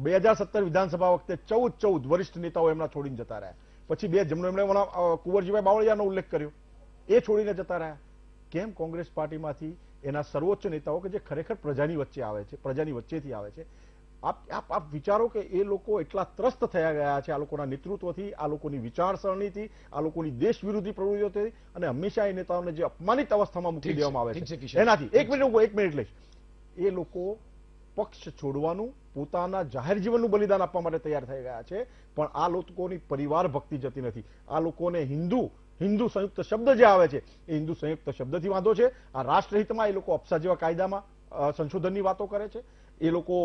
બે હજાર સત્તર વિધાનસભા વખતે ચૌદ ચૌદ વરિષ્ઠ નેતાઓ એમના છોડીને જતા રહ્યા પછી બે જમણો એમણે કુંવરજીભાઈ બાવળિયાનો ઉલ્લેખ કર્યો એ છોડીને જતા રહ્યા કેમ કોંગ્રેસ પાર્ટીમાંથી એના સર્વોચ્ચ નેતાઓ કે જે ખરેખર પ્રજાની વચ્ચે આવે છે પ્રજાની વચ્ચેથી આવે છે આપ આપ આપ વિચારો કે એ લોકો એટલા ત્રસ્ત થયા ગયા છે આ લોકોના નેતૃત્વથી આ લોકોની વિચારસરણીથી આ લોકોની દેશ વિરોધી પ્રવૃત્તિઓથી અને હંમેશા એ નેતાઓને જે અપમાનિત અવસ્થામાં મૂકી દેવામાં આવે છે એનાથી એક મિનિટ હું એક મિનિટ લઈશ એ લોકો પક્ષ છોડવાનું પોતાના જાહેર જીવનનું બલિદાન આપવા માટે તૈયાર થઈ ગયા છે પણ આ લોકોની પરિવાર ભક્તિ જતી નથી આ લોકોને હિન્દુ હિન્દુ સંયુક્ત શબ્દ જે આવે છે એ હિન્દુ સંયુક્ત શબ્દથી વાંધો છે આ રાષ્ટ્રહિતમાં એ લોકો અપસા જેવા કાયદામાં સંશોધનની વાતો કરે છે એ લોકો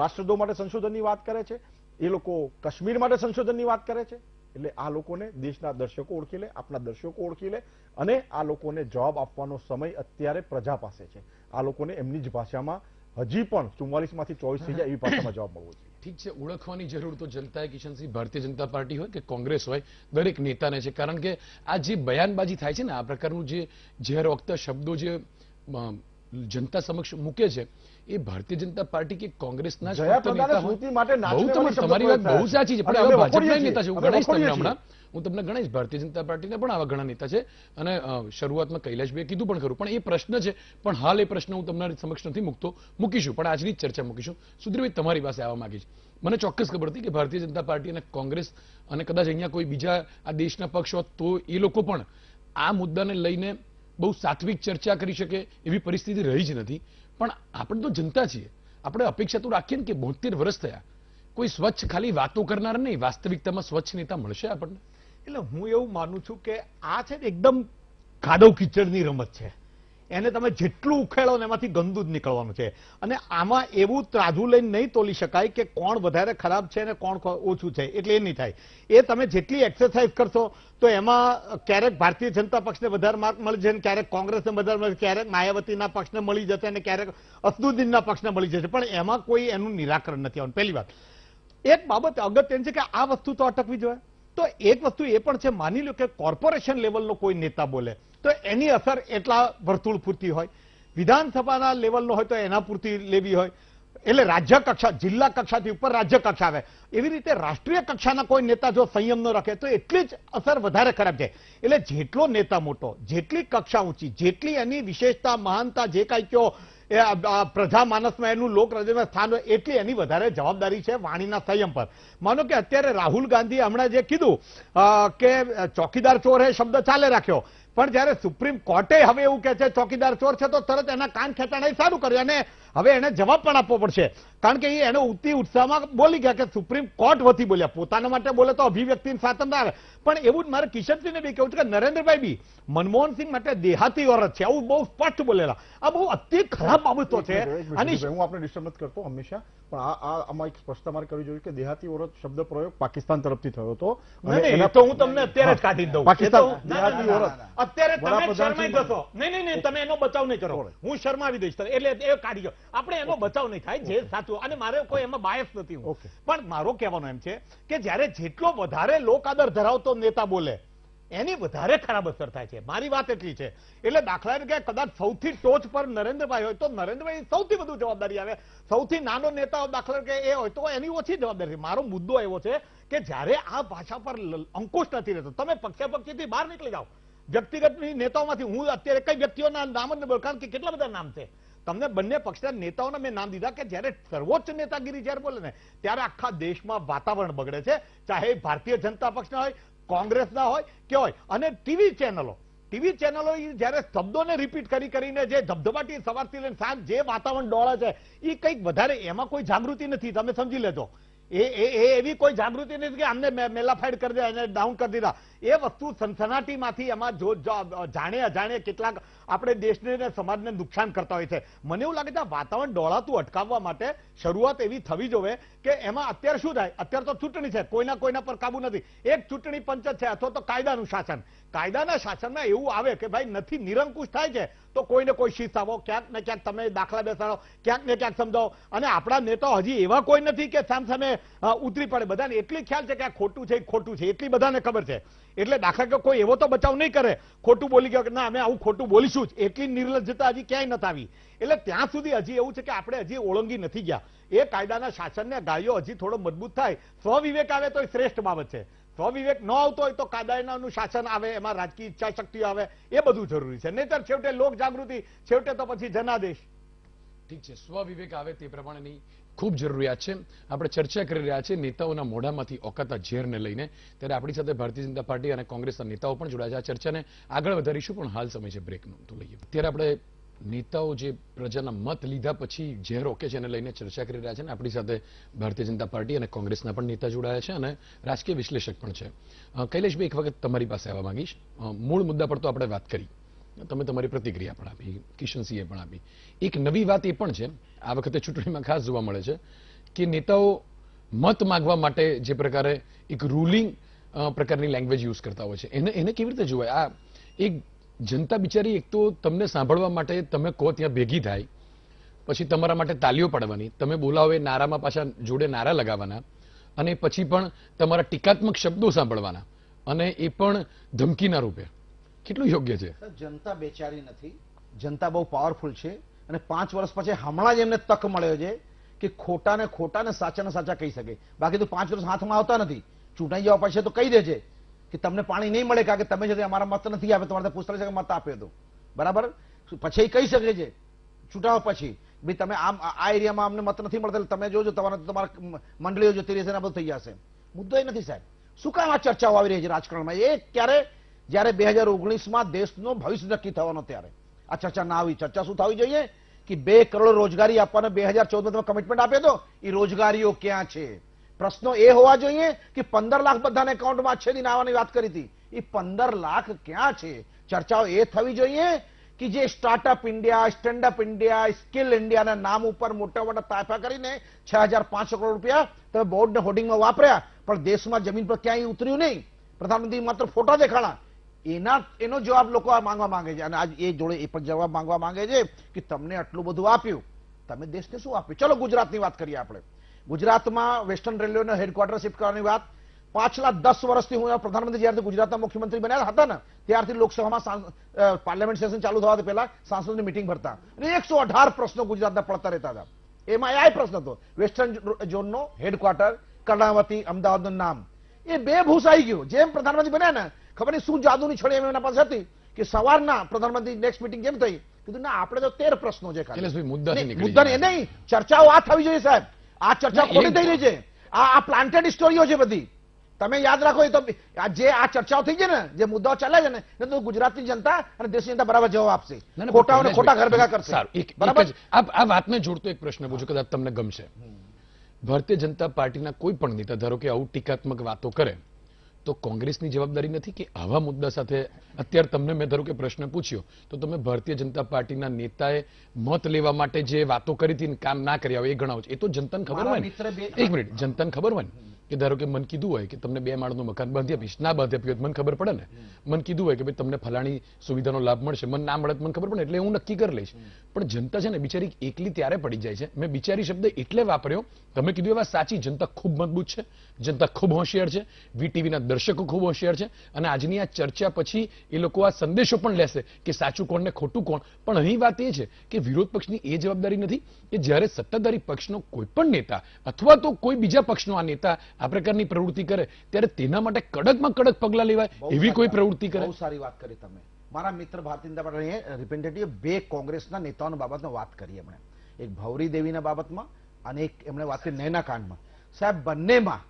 રાષ્ટ્રદો માટે સંશોધનની વાત કરે છે એ લોકો કાશ્મીર માટે સંશોધનની વાત કરે છે એટલે આ લોકોને દેશના દર્શકો ઓળખી લે આપણા દર્શકો ઓળખી લે અને આ લોકોને જવાબ આપવાનો સમય અત્યારે પ્રજા પાસે છે આ લોકોને એમની જ ભાષામાં હજી પણ ચુમ્માલીસમાંથી ચોવીસ થઈ જાય એવી ભાષામાં જવાબ મળવો છે ઠીક છે ઓળખવાની જરૂર તો જનતાએ કિશનસિંહ ભારતીય જનતા પાર્ટી હોય કે કોંગ્રેસ હોય દરેક નેતાને છે કારણ કે આ જે બયાનબાજી થાય છે ને આ પ્રકારનું જે ઝેર વખતા શબ્દો જે જનતા સમક્ષ મૂકે છે એ ભારતીય જનતા પાર્ટી કે કોંગ્રેસના નેતા હોય બહુ તમારી વાત બહુ સાચી છે પણ ભાજપના નેતા છે હું ગણાઈશ તમને હમણાં હું તમને ગણાવીશ ભારતીય જનતા પાર્ટીને પણ આવા ઘણા નેતા છે અને શરૂઆતમાં કૈલાશભાઈએ કીધું પણ ખરું પણ એ પ્રશ્ન છે પણ હાલ એ પ્રશ્ન હું તમારી સમક્ષ નથી મૂકતો મૂકીશું પણ આજની જ ચર્ચા મૂકીશું સુધીરભાઈ તમારી પાસે આવવા માંગીશ મને ચોક્કસ ખબર હતી કે ભારતીય જનતા પાર્ટી અને કોંગ્રેસ અને કદાચ અહીંયા કોઈ બીજા આ દેશના પક્ષ હોત તો એ લોકો પણ આ મુદ્દાને લઈને બહુ સાત્વિક ચર્ચા કરી શકે એવી પરિસ્થિતિ રહી જ નથી પણ આપણે તો જનતા છીએ આપણે અપેક્ષા તો રાખીએ ને કે બોતેર વર્ષ થયા કોઈ સ્વચ્છ ખાલી વાતો કરનાર નહીં વાસ્તવિકતામાં સ્વચ્છ નેતા મળશે આપણને એટલે હું એવું માનું છું કે આ છે ને એકદમ કાદવ કિચડની રમત છે એને તમે જેટલું ઉખેડો ને એમાંથી ગંદુ જ નીકળવાનું છે અને આમાં એવું ત્રાજુ લઈને નહીં તોલી શકાય કે કોણ વધારે ખરાબ છે અને કોણ ઓછું છે એટલે એ નહીં થાય એ તમે જેટલી એક્સરસાઇઝ કરશો તો એમાં ક્યારેક ભારતીય જનતા પક્ષને વધારે માર્ક મળી જશે ક્યારેક કોંગ્રેસને વધારે મળે ક્યારેક માયાવતીના પક્ષને મળી જશે અને ક્યારેક અસદુદ્દીનના પક્ષને મળી જશે પણ એમાં કોઈ એનું નિરાકરણ નથી આવવાનું પહેલી વાત એક બાબત અગત્યની છે કે આ વસ્તુ તો અટકવી જોઈએ તો એક વસ્તુ એ પણ છે માની લો કે કોર્પોરેશન લેવલનો કોઈ નેતા બોલે તો એની અસર એટલા વર્તુળ પૂરતી હોય વિધાનસભાના લેવલનો હોય તો એના પૂરતી લેવી હોય એટલે રાજ્ય કક્ષા જિલ્લા કક્ષાથી ઉપર રાજ્ય કક્ષા આવે એવી રીતે રાષ્ટ્રીય કક્ષાના કોઈ નેતા જો સંયમ નો રાખે તો એટલી જ અસર વધારે ખરાબ છે એટલે જેટલો નેતા મોટો જેટલી કક્ષા ઊંચી જેટલી એની વિશેષતા મહાનતા જે કાંઈ કયો એ પ્રજા માનસમાં એનું લોક હૃદયમાં સ્થાન હોય એટલી એની વધારે જવાબદારી છે વાણીના સંયમ પર માનો કે અત્યારે રાહુલ ગાંધી હમણાં જે કીધું કે ચોકીદાર ચોર હે શબ્દ ચાલે રાખ્યો પણ જ્યારે સુપ્રીમ કોર્ટે હવે એવું કહે છે ચોકીદાર ચોર છે તો તરત એના કાન ખેંચાણા સારું કર્યું અને હવે એને જવાબ પણ આપવો પડશે કારણ કે એ એનો ઉત્તી ઉત્સાહમાં બોલી ગયા કે સુપ્રીમ કોર્ટ વતી બોલ્યા પોતાના માટે બોલે તો અભિવ્યક્તિ સ્વાતંત્ર પણ એવું જ મારે કિશનસિંહને બી કહ્યું છે કે નરેન્દ્રભાઈ બી મનમોહનસિંહ માટે દેહાતી ઓરત છે આવું બહુ સ્પષ્ટ બોલેલા આ બહુ અતિ ખરાબ બાબતો છે અને હું આપણે ડિસ્ટર્બ કરતો હંમેશા પણ આમાં એક સ્પષ્ટતા મારે કરવી જોઈએ કે દેહાતી ઓરત શબ્દ પ્રયોગ પાકિસ્તાન તરફથી થયો હતો હું તમને અત્યારે જ કાઢી દઉં પાકિસ્તાન દેહાતી ઓરત અત્યારે તમે શરમાઈ જશો નહીં નહીં નહીં તમે એનો બચાવ નહીં કરો હું શરમાવી દઈશ એટલે એ કાઢી ગયો આપણે એનો બચાવ નહીં થાય જે સાચું અને મારે કોઈ એમાં બાયસ નથી પણ મારો કહેવાનો એમ છે કે જ્યારે જેટલો વધારે લોકાદર ધરાવતો નેતા બોલે એની વધારે ખરાબ અસર થાય છે મારી વાત એટલી છે એટલે દાખલા તરીકે કદાચ સૌથી ટોચ પર નરેન્દ્રભાઈ હોય તો નરેન્દ્રભાઈ સૌથી વધુ જવાબદારી આવે સૌથી નાનો નેતા દાખલા તરીકે એ હોય તો એની ઓછી જવાબદારી મારો મુદ્દો એવો છે કે જ્યારે આ ભાષા પર અંકુશ નથી રહેતો તમે પક્ષે પક્ષાપક્ષીથી બહાર નીકળી જાઓ વ્યક્તિગત નેતાઓમાંથી હું અત્યારે કઈ વ્યક્તિઓના નામ જ બોલ કારણ કે કેટલા બધા નામ છે તમને બંને પક્ષના નેતાઓને મેં નામ દીધા કે જ્યારે સર્વોચ્ચ નેતાગીરી જયારે બોલે ને ત્યારે આખા દેશમાં વાતાવરણ બગડે છે ચાહે ભારતીય જનતા પક્ષના હોય કોંગ્રેસના હોય કે હોય અને ટીવી ચેનલો ટીવી ચેનલો જ્યારે શબ્દોને રિપીટ કરી કરીને જે ધબધબાટી સવારથી લઈને સાંજ જે વાતાવરણ ડોળે છે એ કંઈક વધારે એમાં કોઈ જાગૃતિ નથી તમે સમજી લેજો એ એવી કોઈ જાગૃતિ નથી કે આમને મેલાફાઈડ કરી દે અને ડાઉન કરી દીધા એ વસ્તુ સનસનાટીમાંથી એમાં જો જાણે અજાણે કેટલાક આપણે દેશને અને સમાજને નુકસાન કરતા હોય છે મને એવું લાગે છે વાતાવરણ ડોળાતું અટકાવવા માટે શરૂઆત એવી થવી જોવે કે એમાં અત્યારે શું થાય અત્યારે તો ચૂંટણી છે કોઈના કોઈના પર કાબુ નથી એક ચૂંટણી પંચ છે અથવા તો કાયદાનું શાસન કાયદાના શાસનમાં એવું આવે કે ભાઈ નથી નિરંકુશ થાય છે તો કોઈને કોઈ શીત આવો ક્યાંક ને ક્યાંક તમે દાખલા બેસાડો ક્યાંક ને ક્યાંક સમજાવો અને આપણા નેતાઓ હજી એવા કોઈ નથી કે સામસામે ઉતરી પડે બધાને એટલી ખ્યાલ છે કે આ ખોટું છે ખોટું છે એટલી બધાને ખબર છે એટલે દાખલા કે કોઈ એવો તો બચાવ નહીં કરે ખોટું બોલી ગયો કે ના અમે આવું ખોટું બોલીશું જ એટલી નિર્લજ્જતા હજી ક્યાંય નથી આવી એટલે ત્યાં સુધી હજી એવું છે કે આપણે હજી ઓળંગી નથી ગયા એ કાયદાના શાસનને ગાયો હજી થોડો મજબૂત થાય સ્વવિવેક આવે તો એ શ્રેષ્ઠ બાબત છે સ્વવિવેક ન આવતો હોય તો કાયદાનું શાસન આવે એમાં રાજકીય ઈચ્છા શક્તિ આવે એ બધું જરૂરી છે નહીતર છેવટે લોક જાગૃતિ છેવટે તો પછી જનાદેશ ઠીક છે સ્વવિવેક આવે તે પ્રમાણે નહીં ખૂબ જરૂરિયાત છે આપણે ચર્ચા કરી રહ્યા છીએ નેતાઓના મોઢામાંથી ઓકાતા ઝેરને લઈને ત્યારે આપણી સાથે ભારતીય જનતા પાર્ટી અને કોંગ્રેસના નેતાઓ પણ જોડાયા છે આ ચર્ચાને આગળ વધારીશું પણ હાલ સમય છે બ્રેકનું તો લઈએ ત્યારે આપણે નેતાઓ જે પ્રજાના મત લીધા પછી ઝેર ઓકે છે એને લઈને ચર્ચા કરી રહ્યા છે ને આપણી સાથે ભારતીય જનતા પાર્ટી અને કોંગ્રેસના પણ નેતા જોડાયા છે અને રાજકીય વિશ્લેષક પણ છે કૈલેશભાઈ એક વખત તમારી પાસે આવવા માંગીશ મૂળ મુદ્દા પર તો આપણે વાત કરી તમે તમારી પ્રતિક્રિયા પણ આપી કિશનસિંહે પણ આપી એક નવી વાત એ પણ છે આ વખતે ચૂંટણીમાં ખાસ જોવા મળે છે કે નેતાઓ મત માગવા માટે જે પ્રકારે એક રૂલિંગ પ્રકારની લેંગ્વેજ યુઝ કરતા હોય છે એને એને કેવી રીતે જોવાય આ એક જનતા બિચારી એક તો તમને સાંભળવા માટે તમે કહો ત્યાં ભેગી થાય પછી તમારા માટે તાલીઓ પાડવાની તમે બોલાવો એ નારામાં પાછા જોડે નારા લગાવવાના અને પછી પણ તમારા ટીકાત્મક શબ્દો સાંભળવાના અને એ પણ ધમકીના રૂપે કેટલું યોગ્ય છે જનતા બેચારી નથી જનતા બહુ પાવરફુલ છે અને પાંચ વર્ષ પછી હમણાં જ એમને તક મળ્યો છે કે ખોટાને ખોટા ને સાચાને સાચા કહી શકે બાકી તો પાંચ વર્ષ હાથમાં આવતા નથી ચૂંટાઈ જવા પડશે તો કહી દેજે કે તમને પાણી નહીં મળે કારણ કે તમે જે અમારા મત નથી આપ્યો તમારે પૂછતા છે મત આપ્યો હતો બરાબર પછી કહી શકે છે ચૂંટાવા પછી ભાઈ તમે આમ આ એરિયામાં અમને મત નથી મળતા તમે જોજો તમારા તમારા મંડળીઓ જોતી રહેશે ને બધું થઈ જશે મુદ્દો એ નથી સાહેબ શું કામ આ ચર્ચાઓ આવી રહી છે રાજકારણમાં એ ક્યારે જ્યારે બે હજાર ઓગણીસમાં દેશનો ભવિષ્ય નક્કી થવાનો ત્યારે આ ચર્ચા ના આવી ચર્ચા શું થવી જોઈએ કે બે કરોડ રોજગારી આપવાનો બે હજાર ચૌદમાં તમે કમિટમેન્ટ આપ્યો હતો એ રોજગારીઓ ક્યાં છે પ્રશ્નો એ હોવા જોઈએ કે પંદર લાખ બધાને એકાઉન્ટમાં છે દિન આવવાની વાત કરી હતી એ પંદર લાખ ક્યાં છે ચર્ચાઓ એ થવી જોઈએ કે જે startup India standup India skill ઇન્ડિયાના નામ ઉપર મોટા મોટા તાફા કરીને છ હજાર પાંચસો કરોડ રૂપિયા તમે બોર્ડને હોર્ડિંગમાં વાપર્યા પણ દેશમાં જમીન પર ક્યાંય ઉતર્યું નહીં પ્રધાનમંત્રી માત્ર ફોટા દેખાડા એના એનો જવાબ લોકો આ માંગવા માંગે છે અને આજ એ જોડે એ પણ જવાબ માંગવા માંગે છે કે તમને આટલું બધું આપ્યું તમે દેશને શું આપ્યું ચલો ગુજરાતની વાત કરીએ આપણે ગુજરાતમાં વેસ્ટર્ન રેલવેનો હેડક્વાર્ટર શિફ્ટ કરવાની વાત પાછલા દસ વર્ષથી હું પ્રધાનમંત્રી જ્યારથી ગુજરાતના મુખ્યમંત્રી બન્યા હતા ને ત્યારથી લોકસભામાં પાર્લામેન્ટ સેશન ચાલુ થવા પહેલા સાંસદની મિટિંગ ભરતા અને એકસો અઢાર પ્રશ્નો ગુજરાતના પડતા રહેતા હતા એમાં આ પ્રશ્ન હતો વેસ્ટર્ન ઝોનનો હેડક્વાર્ટર કર્ણાવતી અમદાવાદનું નામ એ બેભૂસ આવી ગયો જેમ પ્રધાનમંત્રી બન્યા ને ખબર નહીં શું જાદુની છડી એમના પાસે હતી કે સવારના પ્રધાનમંત્રી નેક્સ્ટ મિટિંગ કેમ થઈ કીધું ના આપણે તો તેર પ્રશ્નો છે મુદ્દા નહીં ચર્ચાઓ આ થવી જોઈએ સાહેબ આ ચર્ચા ખોટી થઈ રહી છે આ આ પ્લાન્ટેડ સ્ટોરીઓ છે બધી તમે યાદ રાખો એ તો જે આ ચર્ચાઓ થઈ છે ને જે મુદ્દાઓ ચાલે છે ને એ તો ગુજરાતની જનતા અને દેશની જનતા બરાબર જવાબ આપશે ખોટાઓને ખોટા ઘર ભેગા કરશે બરાબર આ વાતને જોડતો એક પ્રશ્ન પૂછું કદાચ તમને ગમશે ભારતીય જનતા પાર્ટીના કોઈ પણ નેતા ધારો કે આવું ટીકાત્મક વાતો કરે તો કોંગ્રેસની જવાબદારી નથી કે આવા મુદ્દા સાથે અત્યારે તમને મેં ધારો કે પ્રશ્ન પૂછ્યો તો તમે ભારતીય જનતા પાર્ટીના નેતાએ મત લેવા માટે જે વાતો કરી હતી કામ ના કર્યા હોય એ ગણાવો એ તો જનતાને ખબર હોય એક મિનિટ જનતાને ખબર હોય કે ધારો કે મન કીધું હોય કે તમને બે માળનું મકાન બાંધી આપીશ ના બાંધી આપ્યું મને ખબર પડે ને મન કીધું હોય કે ભાઈ તમને ફલાણી સુવિધાનો લાભ મળશે મને ના મળે મને ખબર પડે એટલે હું નક્કી કરી લઈશ પણ જનતા છે ને બિચારી એકલી ત્યારે પડી જાય છે મેં બિચારી શબ્દ એટલે વાપર્યો તમે કીધું એવા સાચી જનતા ખૂબ મજબૂત છે જનતા ખૂબ હોશિયાર છે વીટીવીના દર્શકો ખૂબ હોશિયાર છે અને આજની આ ચર્ચા પછી એ લોકો આ સંદેશો પણ લેશે કે સાચું કોણ ને ખોટું કોણ પણ અહીં વાત એ છે કે વિરોધ પક્ષની એ જવાબદારી નથી કે જ્યારે સત્તાધારી પક્ષનો કોઈ પણ નેતા અથવા તો કોઈ બીજા પક્ષનો આ નેતા આ પ્રકારની પ્રવૃત્તિ કરે ત્યારે તેના માટે કડકમાં કડક પગલાં લેવાય એવી કોઈ પ્રવૃત્તિ કરે બહુ સારી વાત કરી તમે મારા મિત્ર ભારતીય જનતા પાર્ટીએ રિપ્રેઝેન્ટેટિવ બે કોંગ્રેસના નેતાઓની બાબતમાં વાત કરી એમણે એક ભૌરી દેવીના બાબતમાં અને એક એમણે વાત કરી નયના સાહેબ બંનેમાં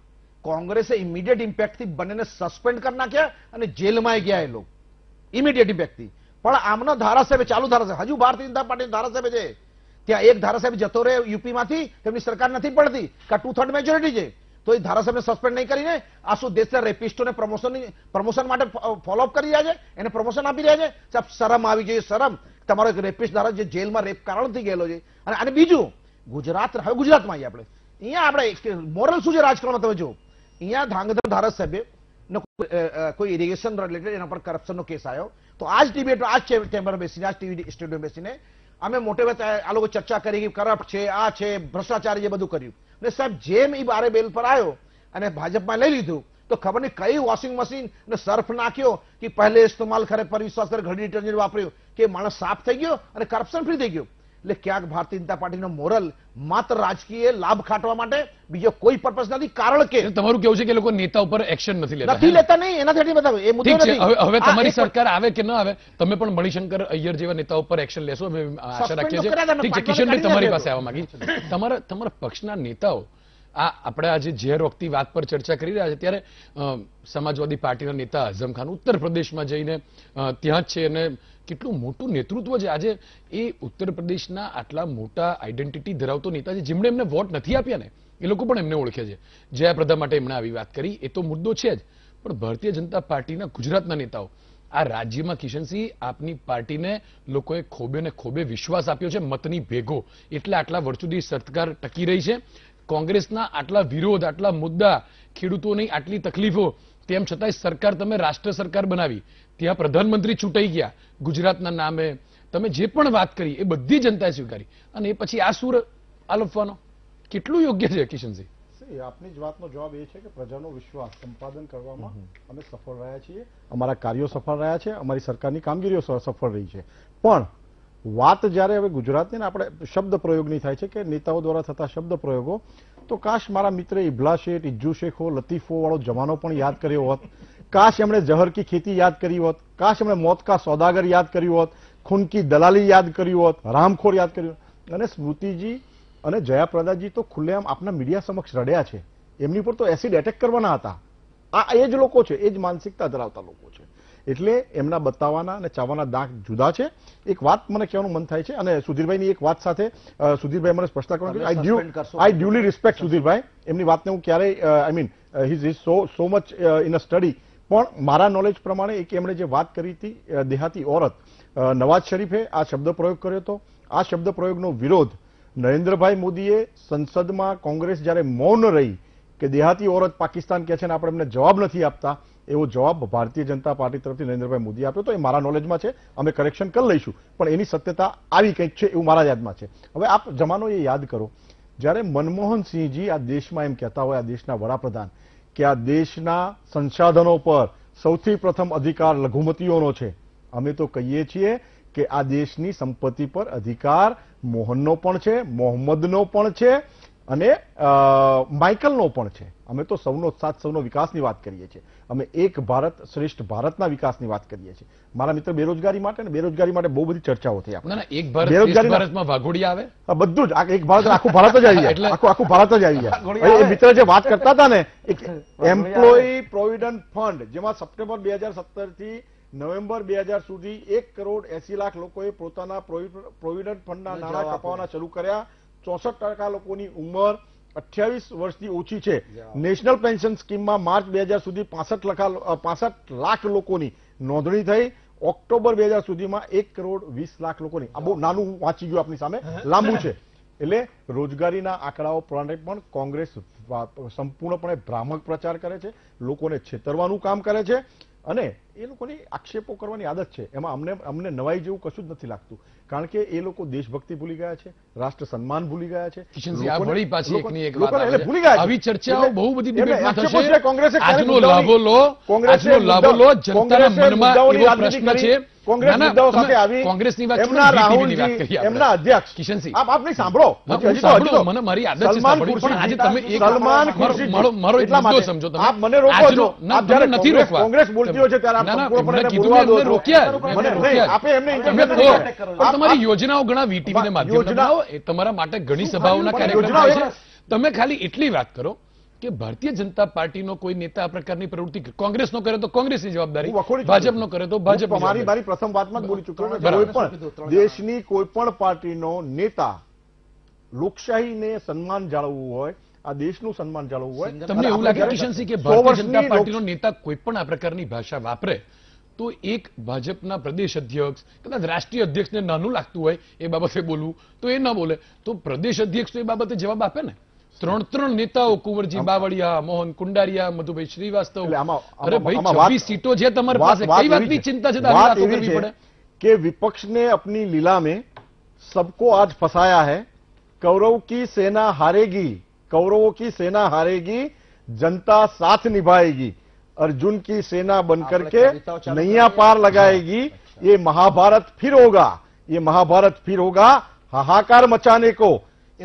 કોંગ્રેસે ઇમિડિયેટ ઇમ્પેક્ટથી બંનેને સસ્પેન્ડ કરી નાખ્યા અને જેલમાં ગયા એ લોકો ઇમિડિયેટ ઇમ્પેક્ટથી પણ આમનો ધારાસભ્ય ચાલુ ધારાસભ્ય હજુ ભારતીય જનતા પાર્ટીનો ધારાસભ્ય છે ત્યાં એક ધારાસભ્ય જતો રહે યુપીમાંથી તેમની સરકાર નથી પડતી કે ટુ થર્ડ મેજોરિટી છે તો એ ધારાસભ્યને સસ્પેન્ડ નહીં કરીને આ શું દેશના રેપિસ્ટોને પ્રમોશન પ્રમોશન માટે ફોલોઅપ કરી રહ્યા છે એને પ્રમોશન આપી રહ્યા છે સાહેબ શરમ આવી જોઈએ શરમ તમારો એક રેપિસ્ટ દ્વારા જે જેલમાં રેપ કારણ થઈ ગયેલો છે અને અને બીજું ગુજરાત હવે ગુજરાતમાં આવીએ આપણે અહીંયા આપણે મોરલ શું છે રાજકારણમાં તમે જો અહીંયા ધાંગધ્રા ધારાસભ્ય કોઈ ઇરિગેશન રિલેટેડ એના પર કરપ્શનનો કેસ આવ્યો તો આજ ડિબેટ આજ ચેમ્બર બેસીને આજ ટીવી સ્ટુડિયો બેસીને અમે મોટે ભાગે આ લોકો ચર્ચા કરી કે કરપ્ટ છે આ છે ભ્રષ્ટાચાર જે બધું કર્યું ને સાહેબ જેમ એ બારે બેલ પર આવ્યો અને ભાજપમાં લઈ લીધું તો ખબર નહીં કઈ વોશિંગ મશીન ને સર્ફ નાખ્યો કે પહેલે ઇસ્તેમાલ ખરે પર વિશ્વાસ કરે ઘડી ડિટર્જન્ટ વાપર્યું કે માણસ સાફ થઈ ગયો અને કરપ્શન ફ્રી થઈ ગયું એટલે ક્યાંક ભારતીય જનતા પાર્ટીનો મોરલ માત્ર રાજકીય લાભ ખાટવા માટે બીજો કોઈ પર્પઝ નથી કારણ કે તમારું કેવું છે કે લોકો નેતા ઉપર એક્શન નથી લેતા નથી લેતા નહીં એનાથી બતાવો એ મુદ્દો નથી હવે તમારી સરકાર આવે કે ન આવે તમે પણ મણિશંકર અય્યર જેવા નેતા ઉપર એક્શન લેશો અમે આશા રાખીએ છીએ ઠીક છે કિશનભાઈ તમારી પાસે આવવા માંગી તમારા તમારા પક્ષના નેતાઓ આ આપણે આજે ઝેર વખતી વાત પર ચર્ચા કરી રહ્યા છે ત્યારે સમાજવાદી પાર્ટીના નેતા આઝમ ખાન ઉત્તર પ્રદેશમાં જઈને ત્યાં જ છે અને કેટલું મોટું નેતૃત્વ છે આજે એ ઉત્તર પ્રદેશના આટલા મોટા આઈડેન્ટિટી ધરાવતો નેતા છે જેમણે એમને વોટ નથી આપ્યા ને એ લોકો પણ એમને ઓળખે છે જયાપ્રદા માટે એમણે આવી વાત કરી એ તો મુદ્દો છે જ પણ ભારતીય જનતા પાર્ટીના ગુજરાતના નેતાઓ આ રાજ્યમાં કિશનસિંહ આપની પાર્ટીને લોકોએ ખોબે ને ખોબે વિશ્વાસ આપ્યો છે મતની ભેગો એટલે આટલા વર્ષ સુધી સરકાર ટકી રહી છે કોંગ્રેસના આટલા વિરોધ આટલા મુદ્દા ખેડૂતોની આટલી તકલીફો તેમ છતાંય સરકાર તમે રાષ્ટ્ર સરકાર બનાવી ત્યાં પ્રધાનમંત્રી ચૂંટાઈ ગયા ગુજરાતના નામે તમે જે પણ વાત કરી એ બધી જનતાએ સ્વીકારી અને એ પછી આ સુર આલપવાનો કેટલું યોગ્ય છે કિશનસિંહ આપની જ વાતનો જવાબ એ છે કે પ્રજાનો વિશ્વાસ સંપાદન કરવામાં અમે સફળ રહ્યા છીએ અમારા કાર્યો સફળ રહ્યા છે અમારી સરકારની કામગીરીઓ સફળ રહી છે પણ વાત જ્યારે હવે ગુજરાતની આપણે શબ્દ પ્રયોગની થાય છે કે નેતાઓ દ્વારા થતા શબ્દ પ્રયોગો તો કાશ મારા મિત્ર ઇબ્લા શેઠ ઇજ્જુ શેખો લતીફો વાળો જમાનો પણ યાદ કર્યો હોત કાશ એમણે જહર કી ખેતી યાદ કરી હોત કાશ એમણે મોત કા સોદાગર યાદ કર્યું હોત ખૂન કી દલાલી યાદ કર્યું હોત રામખોર યાદ કર્યું અને સ્મૃતિજી અને જયાપ્રદાજી તો ખુલ્લેઆમ આપના મીડિયા સમક્ષ રડ્યા છે એમની પર તો એસિડ એટેક કરવાના હતા આ એ જ લોકો છે એ જ માનસિકતા ધરાવતા લોકો છે એટલે એમના બતાવવાના અને ચાવવાના દાંત જુદા છે એક વાત મને કહેવાનું મન થાય છે અને સુધીરભાઈની એક વાત સાથે સુધીરભાઈ મને સ્પષ્ટતા કરવાનું I due I duly respect સુધીરભાઈ એમની વાતને હું ક્યારેય I mean his is so so much in a study પણ મારા નોલેજ પ્રમાણે એક એમણે જે વાત કરી હતી દેહાતી ઓરત નવાજ શરીફે આ શબ્દ પ્રયોગ કર્યો હતો આ શબ્દ પ્રયોગનો વિરોધ નરેન્દ્રભાઈ મોદીએ સંસદમાં કોંગ્રેસ જ્યારે મૌન રહી કે દેહાતી ઓરત પાકિસ્તાન કહે છે ને આપણે એમને જવાબ નથી આપતા એવો જવાબ ભારતીય જનતા પાર્ટી તરફથી નરેન્દ્રભાઈ મોદી આપ્યો તો એ મારા નોલેજમાં છે અમે કરેક્શન કરી લઈશું પણ એની સત્યતા આવી કંઈક છે એવું મારા યાદમાં છે હવે આપ જમાનો એ યાદ કરો જ્યારે મનમોહનસિંહજી આ દેશમાં એમ કહેતા હોય આ દેશના વડાપ્રધાન કે આ દેશના સંસાધનો પર સૌથી પ્રથમ અધિકાર લઘુમતીઓનો છે અમે તો કહીએ છીએ કે આ દેશની સંપત્તિ પર અધિકાર મોહનનો પણ છે મોહમ્મદનો પણ છે અને માઇકલનો પણ છે અમે તો સૌનો સાથ સૌનો વિકાસની વાત કરીએ છીએ અમે એક ભારત શ્રેષ્ઠ ભારતના વિકાસની વાત કરીએ છીએ મારા મિત્ર બેરોજગારી માટે અને બેરોજગારી માટે બહુ બધી ચર્ચાઓ થઈ આપણે બધું જ એક ભારત આખું ભારત જ આવી જાય આખું આખું ભારત જ આવી જાય એ મિત્ર જે વાત કરતા હતા ને એક એમ્પ્લોય પ્રોવિડન્ટ ફંડ જેમાં સપ્ટેમ્બર બે હજાર સત્તરથી નવેમ્બર બે હજાર સુધી એક કરોડ એસી લાખ લોકોએ પોતાના પ્રોવિડન્ટ ફંડના નાણાં કપાવવાના શરૂ કર્યા ચોસઠ ટકા લોકોની ઉંમર અઠ્યાવીસ વર્ષથી ઓછી છે નેશનલ પેન્શન સ્કીમમાં માર્ચ બે હજાર સુધી પાસઠ લખા પાસઠ લાખ લોકોની નોંધણી થઈ ઓક્ટોબર બે હજાર સુધીમાં એક કરોડ વીસ લાખ લોકોની આ બહુ નાનું વાંચી ગયું આપની સામે લાંબુ છે એટલે રોજગારીના આંકડાઓ પ્રમાણે પણ કોંગ્રેસ સંપૂર્ણપણે ભ્રામક પ્રચાર કરે છે લોકોને છેતરવાનું કામ કરે છે અને એ લોકોની આક્ષેપો કરવાની આદત છે એમાં અમને અમને નવાઈ જેવું કશું જ નથી લાગતું કારણ કે એ લોકો દેશભક્તિ ભૂલી ગયા છે રાષ્ટ્ર સન્માન ભૂલી ગયા છે ભૂલી ગયા આવી ચર્ચાઓ બહુ બધી ડિબેટમાં થશે કોંગ્રેસે આજનો લાભો લો આજનો લાભો લો જનતાના મનમાં એવો પ્રશ્ન છે એમના અધ્યક્ષ કિશનસિંહ મને મારી તમે એક સલમાન મારો સમજો આપ મને રોકો છો આપ જ્યારે નથી રોકવા કોંગ્રેસ બોલતી હોય છે ત્યારે તમે ખાલી એટલી વાત કરો કે ભારતીય જનતા પાર્ટી નો કોઈ નેતા આ પ્રકારની પ્રવૃત્તિ કોંગ્રેસ નો કરે તો કોંગ્રેસની જવાબદારી ભાજપ નો કરે તો ભાજપ મારી મારી પ્રથમ વાતમાં બોલી ચૂક્યો કોઈ પણ દેશની કોઈ પણ પાર્ટીનો નેતા લોકશાહીને સન્માન જાળવવું હોય આ દેશનું સન્માન જાળવવું હોય તમને એવું લાગે કિશનસિંહ કે ભારતીય જનતા પાર્ટીનો નેતા કોઈ પણ આ પ્રકારની ભાષા વાપરે તો એક ભાજપના પ્રદેશ અધ્યક્ષ કદાચ રાષ્ટ્રીય અધ્યક્ષને નાનું લાગતું હોય એ બાબતે બોલવું તો એ ન બોલે તો પ્રદેશ અધ્યક્ષ એ બાબતે જવાબ આપે ને ત્રણ ત્રણ નેતાઓ કુંવરજી બાવળિયા મોહન કુંડારિયા મધુભાઈ શ્રીવાસ્તવ અરે ભાઈ છવ્વીસ સીટો છે તમારી પાસે કઈ વાતની ચિંતા છે કે विपक्ष ने अपनी लीला સબકો આજ ફસાયા फंसाया કૌરવ કી સેના હારેગી कौरवों की सेना हारेगी जनता साथ निभाएगी अर्जुन की सेना बनकर के नैया पार लगाएगी अच्छा। ये महाभारत फिर होगा ये महाभारत फिर होगा हाहाकार मचाने को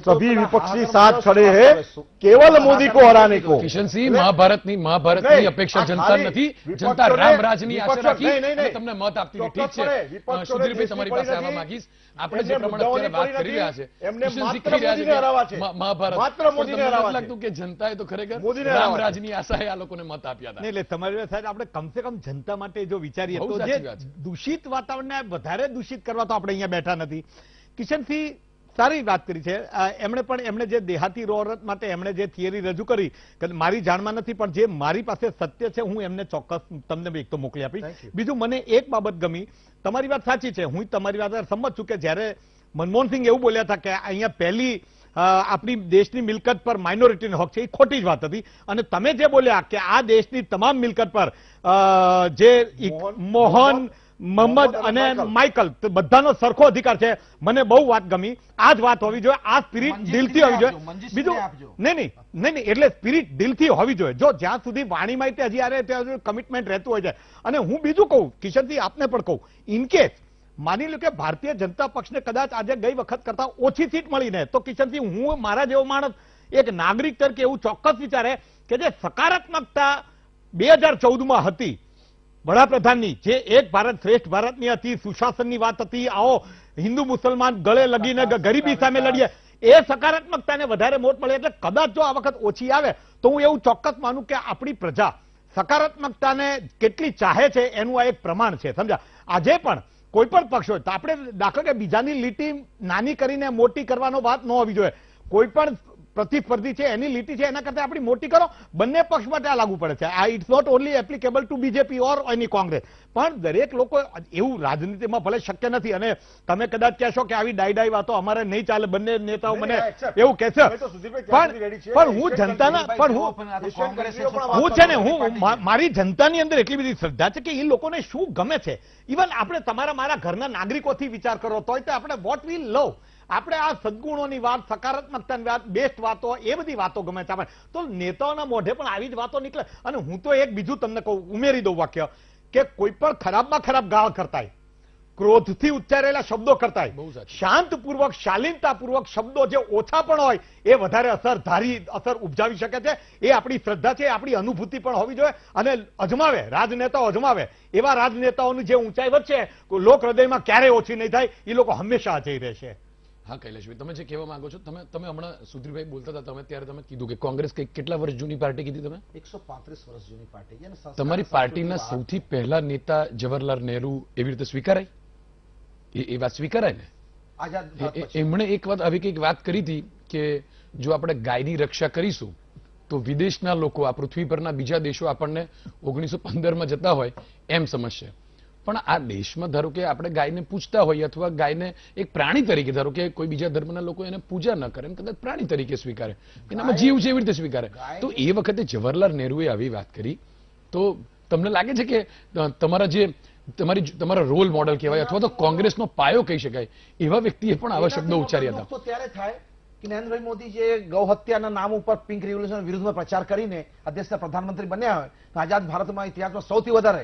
सभी विपक्षी साथ खड़े हैं केवल મોદી કો હરાને કો કિશનસિંહ મહાભારતની મહાભારતની અપેક્ષા જનતા નથી જનતા રામ રાજની આશા રાખી તમને મત આપતી ઠીક છે સુધીરભાઈ તમારી પાસે આવવા માંગીશ આપણે જે પ્રમાણે અત્યારે વાત કરી રહ્યા છે મહાભારત માત્ર મોદીને હરાવવા લાગતું કે જનતાએ તો ખરેખર રામ રાજની આશાએ આ લોકોને મત આપ્યા હતા એટલે તમારી સાહેબ આપણે કમસે કમ જનતા માટે જો વિચારીએ તો જે દૂષિત વાતાવરણને વધારે દૂષિત કરવા તો આપણે અહીંયા બેઠા નથી કિશનસિંહ સારી વાત કરી છે એમણે પણ એમણે જે દેહાતી રોરત માટે એમણે જે થિયરી રજૂ કરી મારી જાણમાં નથી પણ જે મારી પાસે સત્ય છે હું એમને ચોક્કસ તમને એક તો મોકલી આપીશ બીજું મને એક બાબત ગમી તમારી વાત સાચી છે હું તમારી વાત સંમત છું કે જ્યારે મનમોહનસિંહ એવું બોલ્યા હતા કે અહીંયા પહેલી આપણી દેશની મિલકત પર માઇનોરિટીનો હક છે એ ખોટી જ વાત હતી અને તમે જે બોલ્યા કે આ દેશની તમામ મિલકત પર જે મોહન મોહમ્મદ અને માઇકલ બધાનો સરખો અધિકાર છે મને બહુ વાત ગમી આ જ વાત હોવી જોઈએ આ સ્પિરિટ દિલથી હોવી જોઈએ બીજું નહીં નહીં નહીં એટલે સ્પિરિટ દિલથી હોવી જોઈએ જો જ્યાં સુધી વાણીમાં તે હજી આરે ત્યાં કમિટમેન્ટ રહેતું હોય છે અને હું બીજું કહું કિશનજી આપને પણ કહું ઇનકેસ માની લો કે ભારતીય જનતા પક્ષને કદાચ આજે ગઈ વખત કરતા ઓછી સીટ મળીને તો કિશનસિંહ હું મારા જેવો માણસ એક નાગરિક તરીકે એવું ચોક્કસ વિચારે કે જે સકારાત્મકતા બે હજાર ચૌદમાં હતી વડાપ્રધાનની જે એક ભારત શ્રેષ્ઠ ભારતની હતી સુશાસનની વાત હતી આવો હિન્દુ મુસલમાન ગળે લગીને ગરીબી સામે લડીએ એ સકારાત્મકતાને વધારે મોટ મળે એટલે કદાચ જો આ વખત ઓછી આવે તો હું એવું ચોક્કસ માનું કે આપણી પ્રજા સકારાત્મકતાને કેટલી ચાહે છે એનું આ એક પ્રમાણ છે સમજા આજે પણ કોઈ પણ પક્ષ હોય તો આપણે દાખલા કે બીજાની લીટી નાની કરીને મોટી કરવાનો વાત ન હોવી જોઈએ કોઈ પણ પ્રતિસ્પર્ધી છે એની લીટી છે એના કરતા આપણી મોટી કરો બંને પક્ષ માટે આ લાગુ પડે છે આ it's not only applicable to BJP or any Congress પણ દરેક લોકો એવું રાજનીતિમાં ભલે શક્ય નથી અને તમે કદાચ કહેશો કે આવી ડાઈ ડાઈ વાતો અમારે નહીં ચાલે બંને નેતાઓ મને એવું કહેશે પણ પણ હું જનતાના પણ હું હું છે ને હું મારી જનતાની અંદર એટલી બધી શ્રદ્ધા છે કે એ લોકોને શું ગમે છે ઇવન આપણે તમારા મારા ઘરના નાગરિકોથી વિચાર કરો તોય તો આપણે વોટ વી લવ આપણે આ સદગુણોની વાત સકારાત્મકતાની વાત બેસ્ટ વાતો એ બધી વાતો ગમે છે આપણે તો નેતાઓના મોઢે પણ આવી જ વાતો નીકળે અને હું તો એક બીજું તમને કહું ઉમેરી દઉં વાક્ય કે કોઈ પણ ખરાબમાં ખરાબ ગાળ કરતા ક્રોધથી ઉચ્ચારેલા શબ્દો કરતા શાંતપૂર્વક શાલીનતાપૂર્વક શબ્દો જે ઓછા પણ હોય એ વધારે અસર ધારી અસર ઉપજાવી શકે છે એ આપણી શ્રદ્ધા છે આપણી અનુભૂતિ પણ હોવી જોઈએ અને અજમાવે રાજનેતાઓ અજમાવે એવા રાજનેતાઓની જે ઊંચાઈ વધશે લોક હૃદયમાં ક્યારેય ઓછી નહીં થાય એ લોકો હંમેશા અજય રહેશે હા કૈલાશભાઈ તમે જે કહેવા માંગો છો તમે તમે હમણાં સુધીરભાઈ બોલતા હતા તમે ત્યારે તમે કીધું કે કોંગ્રેસ કેટલા વર્ષ જૂની પાર્ટી કીધી તમે એકસો વર્ષ જૂની પાર્ટી તમારી પાર્ટીના સૌથી પહેલા નેતા જવાહરલાલ નહેરુ એવી રીતે સ્વીકારાય એ વાત સ્વીકારાય ને એમણે એક વાત આવી કઈક વાત કરી હતી કે જો આપણે ગાયની રક્ષા કરીશું તો વિદેશના લોકો આ પૃથ્વી પરના બીજા દેશો આપણને ઓગણીસો પંદરમાં જતા હોય એમ સમજશે પણ આ દેશમાં ધારો કે આપણે ગાયને પૂછતા હોઈએ અથવા ગાયને એક પ્રાણી તરીકે ધારો કે કોઈ બીજા ધર્મના લોકો એને પૂજા ન કરે કદાચ પ્રાણી તરીકે સ્વીકારે એનામાં જીવ છે એવી રીતે સ્વીકારે તો એ વખતે જવાહરલાલ નહેરુએ આવી વાત કરી તો તમને લાગે છે કે તમારા જે તમારી તમારા રોલ મોડલ કહેવાય અથવા તો કોંગ્રેસનો પાયો કહી શકાય એવા વ્યક્તિએ પણ આવા શબ્દો ઉચ્ચાર્યા હતા તો ત્યારે થાય કે નરેન્દ્રભાઈ મોદી જે ગૌ હત્યાના નામ ઉપર પિંક રિવોલ્યુશન વિરુદ્ધમાં પ્રચાર કરીને અધ્યક્ષના પ્રધાનમંત્રી બન્યા હોય તો આઝાદ ભારતમાં ઇતિહાસમાં સૌથી વધારે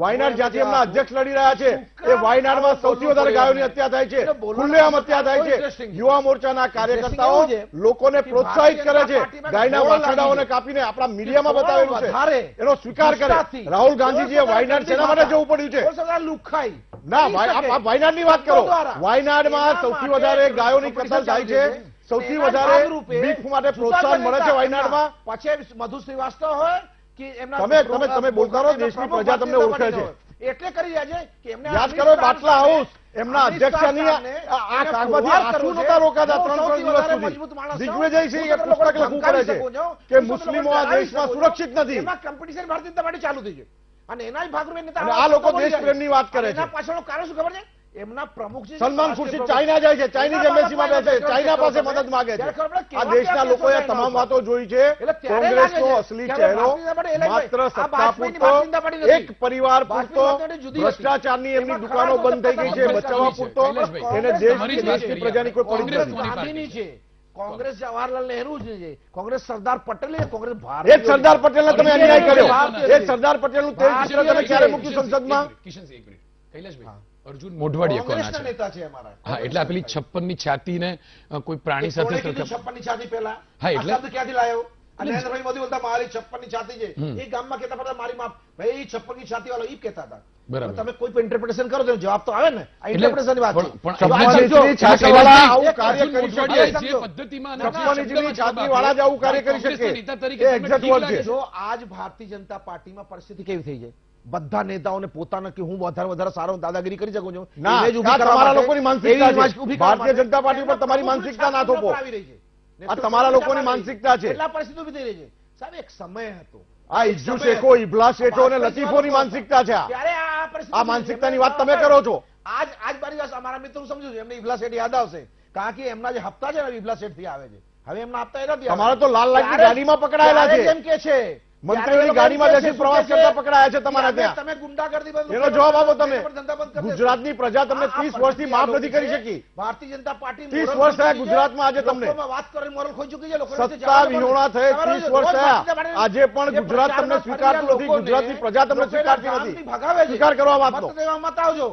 વાયનાડ જ્યાંથી અધ્યક્ષ લડી રહ્યા છે એ વાયનાડમાં સૌથી વધારે ગાયોની હત્યા થાય છે ખુલ્લેઆમ હત્યા થાય છે યુવા મોરચાના કાર્યકર્તાઓ લોકોને પ્રોત્સાહિત કરે છે ગાયના વાછડાઓને કાપીને આપણા મીડિયામાં બતાવેલું છે એનો સ્વીકાર કરે રાહુલ ગાંધીજીએ વાયનાડ શેના માટે જવું પડ્યું છે ના વાયનાડ વાત કરો વાયનાડમાં સૌથી વધારે ગાયોની કતલ થાય છે સૌથી વધારે માટે પ્રોત્સાહન મળે છે વાયનાડમાં પછી મધુ શ્રીવાસ્તવ હોય કે એમના તમે તમે તમે બોલતા રહો દેશની પ્રજા તમને ઓળખે છે એટલે કરી રહ્યા છે કે એમને યાદ કરો બાટલા હાઉસ એમના અધ્યક્ષની આ કાગમાંથી આંસુ નતા રોકાતા ત્રણ ત્રણ દિવસ સુધી દિગ્વિજયસિંહ એ પુસ્તક લખવું પડે છે કે મુસ્લિમો આ દેશમાં સુરક્ષિત નથી એમાં કોમ્પિટિશન ભારતીય જનતા પાર્ટી ચાલુ થઈ છે અને એના ભાગરૂપે નેતા આ લોકો દેશ પ્રેમની વાત કરે છે એના પાછળનું કારણ શું ખબર છે એમના પ્રમુખ સલમાન ખુરશી ચાઇના જાય છે ચાઇનીઝ એમ્બેસીમાં બેસે ચાઇના પાસે મદદ માંગે છે આ દેશના લોકોએ તમામ વાતો જોઈ છે કોંગ્રેસનો અસલી ચહેરો માત્ર સત્તા પૂરતો એક પરિવાર પૂરતો ભ્રષ્ટાચારની એમની દુકાનો બંધ થઈ ગઈ છે બચાવવા પૂરતો એને દેશ દેશની પ્રજાની કોઈ પરિસ્થિતિ છે કોંગ્રેસ જવાહરલાલ નેહરુ છે કોંગ્રેસ સરદાર પટેલ કોંગ્રેસ ભારત એ સરદાર પટેલ તમે અન્યાય કર્યો એ સરદાર પટેલનું તેજ ચિત્ર તમે ક્યારે મૂક્યું સંસદમાં કિશનસિંહ એક મિનિટ કૈલાશભાઈ અર્જુન મોઢવાડિયા કોના છે નેતા છે અમારા હા એટલે પેલી 56 ની છાતી ને કોઈ પ્રાણી સાથે 56 ની છાતી પહેલા હા એટલે ક્યાંથી લાવ્યો નરેન્દ્રભાઈ મોદી બોલતા મારી 56 ની છાતી છે એ ગામમાં કહેતા પડતા મારી માફ ભાઈ 56 ની છાતી વાળો ઈ કહેતા હતા બરાબર તમે કોઈ પણ ઇન્ટરપ્રિટેશન કરો તો જવાબ તો આવે ને આ ઇન્ટરપ્રિટેશન વાત કાર્ય કરી છાતી વાળા આવું કાર્ય કરી શકે તરીકે છે જો આજ ભારતીય જનતા પાર્ટીમાં પરિસ્થિતિ કેવી થઈ જાય બધા નેતાઓને પોતાના કે હું વધારે વધારે સારો દાદાગીરી કરી શકું છું તમારા લોકોની માનસિકતા ભારતીય જનતા પાર્ટી પર તમારી માનસિકતા ના થોપો તમારા લોકોની માનસિકતા છે સાહેબ એક સમય હતો આ ઇજુ શેખો ઇબલા શેખો અને લતીફોની માનસિકતા છે આ માનસિકતાની વાત તમે કરો છો આજ આજ મારી વાત અમારા મિત્રો સમજુ છું એમને ઇબલા શેઠ યાદ આવશે કારણ કે એમના જે હપ્તા છે ને ઇબલા શેઠ થી આવે છે હવે એમના હપ્તા એ નથી અમારે તો લાલ લાગી ગાડીમાં પકડાયેલા છે એમ કે છે મંત્રીઓની ગાડીમાં બેસી પ્રવાસ કરતા પકડાયા છે તમારા ત્યાં તમે ગુંડાગર્દી એનો જવાબ આપો તમે ગુજરાતની પ્રજા તમને ત્રીસ વર્ષથી માફ નથી કરી શકી ભારતીય જનતા પાર્ટી ત્રીસ વર્ષ થયા ગુજરાતમાં આજે તમને વાત કરીને મોરલ ખોઈ ચૂકી છે સત્તા વિહોણા થઈ ત્રીસ વર્ષ થયા આજે પણ ગુજરાત તમને સ્વીકારતું નથી ગુજરાતની પ્રજા તમને સ્વીકારતી નથી સ્વીકાર કરવા વાત મત આવજો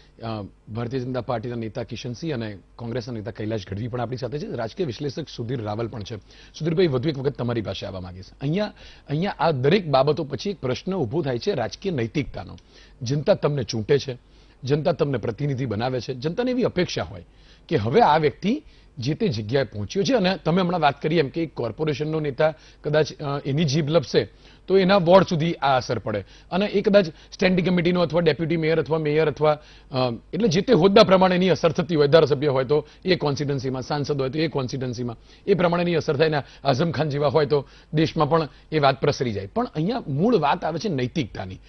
ભારતીય જનતા પાર્ટીના નેતા કિશનસિંહ અને કોંગ્રેસના નેતા કૈલાશ ગઢવી પણ આપણી સાથે છે રાજકીય વિશ્લેષક સુધીર રાવલ પણ છે સુધીરભાઈ વધુ એક વખત તમારી પાસે આવવા માંગીશ અહીંયા અહીંયા આ દરેક બાબતો પછી એક પ્રશ્ન ઊભો થાય છે રાજકીય નૈતિકતાનો જનતા તમને ચૂંટે છે જનતા તમને પ્રતિનિધિ બનાવે છે જનતાને એવી અપેક્ષા હોય કે હવે આ વ્યક્તિ જે તે જગ્યાએ પહોંચ્યો છે અને તમે હમણાં વાત કરી એમ કે કોર્પોરેશનનો નેતા કદાચ એની જીભ લપશે તો એના વોર્ડ સુધી આ અસર પડે અને એ કદાચ સ્ટેન્ડિંગ કમિટીનો અથવા ડેપ્યુટી મેયર અથવા મેયર અથવા એટલે જે તે હોદ્દા પ્રમાણેની અસર થતી હોય ધારાસભ્ય હોય તો એ કોન્સ્ટિટન્સીમાં સાંસદ હોય તો એ કોન્સ્ટિટન્સીમાં એ પ્રમાણેની અસર થાય ને આઝમ ખાન જેવા હોય તો દેશમાં પણ એ વાત પ્રસરી જાય પણ અહીંયા મૂળ વાત આવે છે નૈતિકતાની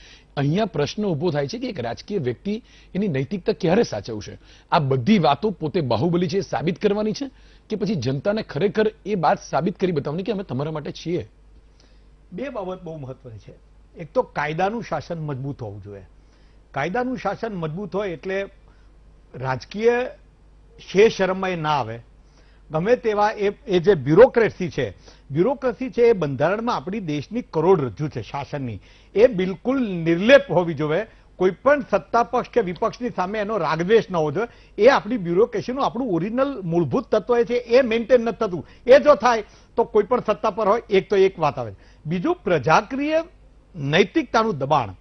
અહીંયા પ્રશ્ન ઊભો થાય છે કે એક રાજકીય વ્યક્તિ એની નૈતિકતા ક્યારે સાચવશે આ બધી વાતો પોતે બાહુબલી છે સાબિત કરવાની છે કે પછી જનતાને ખરેખર એ વાત સાબિત કરી બતાવવાની કે અમે તમારા માટે છીએ બે બાબત બહુ મહત્વની છે એક તો કાયદાનું શાસન મજબૂત હોવું જોઈએ કાયદાનું શાસન મજબૂત હોય એટલે રાજકીય શે શરમમાં એ ના આવે ગમે તેવા એ જે બ્યુરોક્રેસી છે બ્યુરોક્રેસી છે એ બંધારણમાં આપણી દેશની કરોડરજ્જુ છે શાસનની એ બિલકુલ નિર્લેપ હોવી જોઈએ કોઈ પણ સત્તા પક્ષ કે વિપક્ષની સામે એનો રાગદ્વેષ ન હોવો જોઈએ એ આપણી બ્યુરોક્રેસીનું આપણું ઓરિજિનલ મૂળભૂત તત્વ એ છે એ મેન્ટેન નથી થતું એ જો થાય તો કોઈ પણ સત્તા પર હોય એક તો એક વાત આવે બીજું પ્રજાક્રિય નૈતિકતાનું દબાણ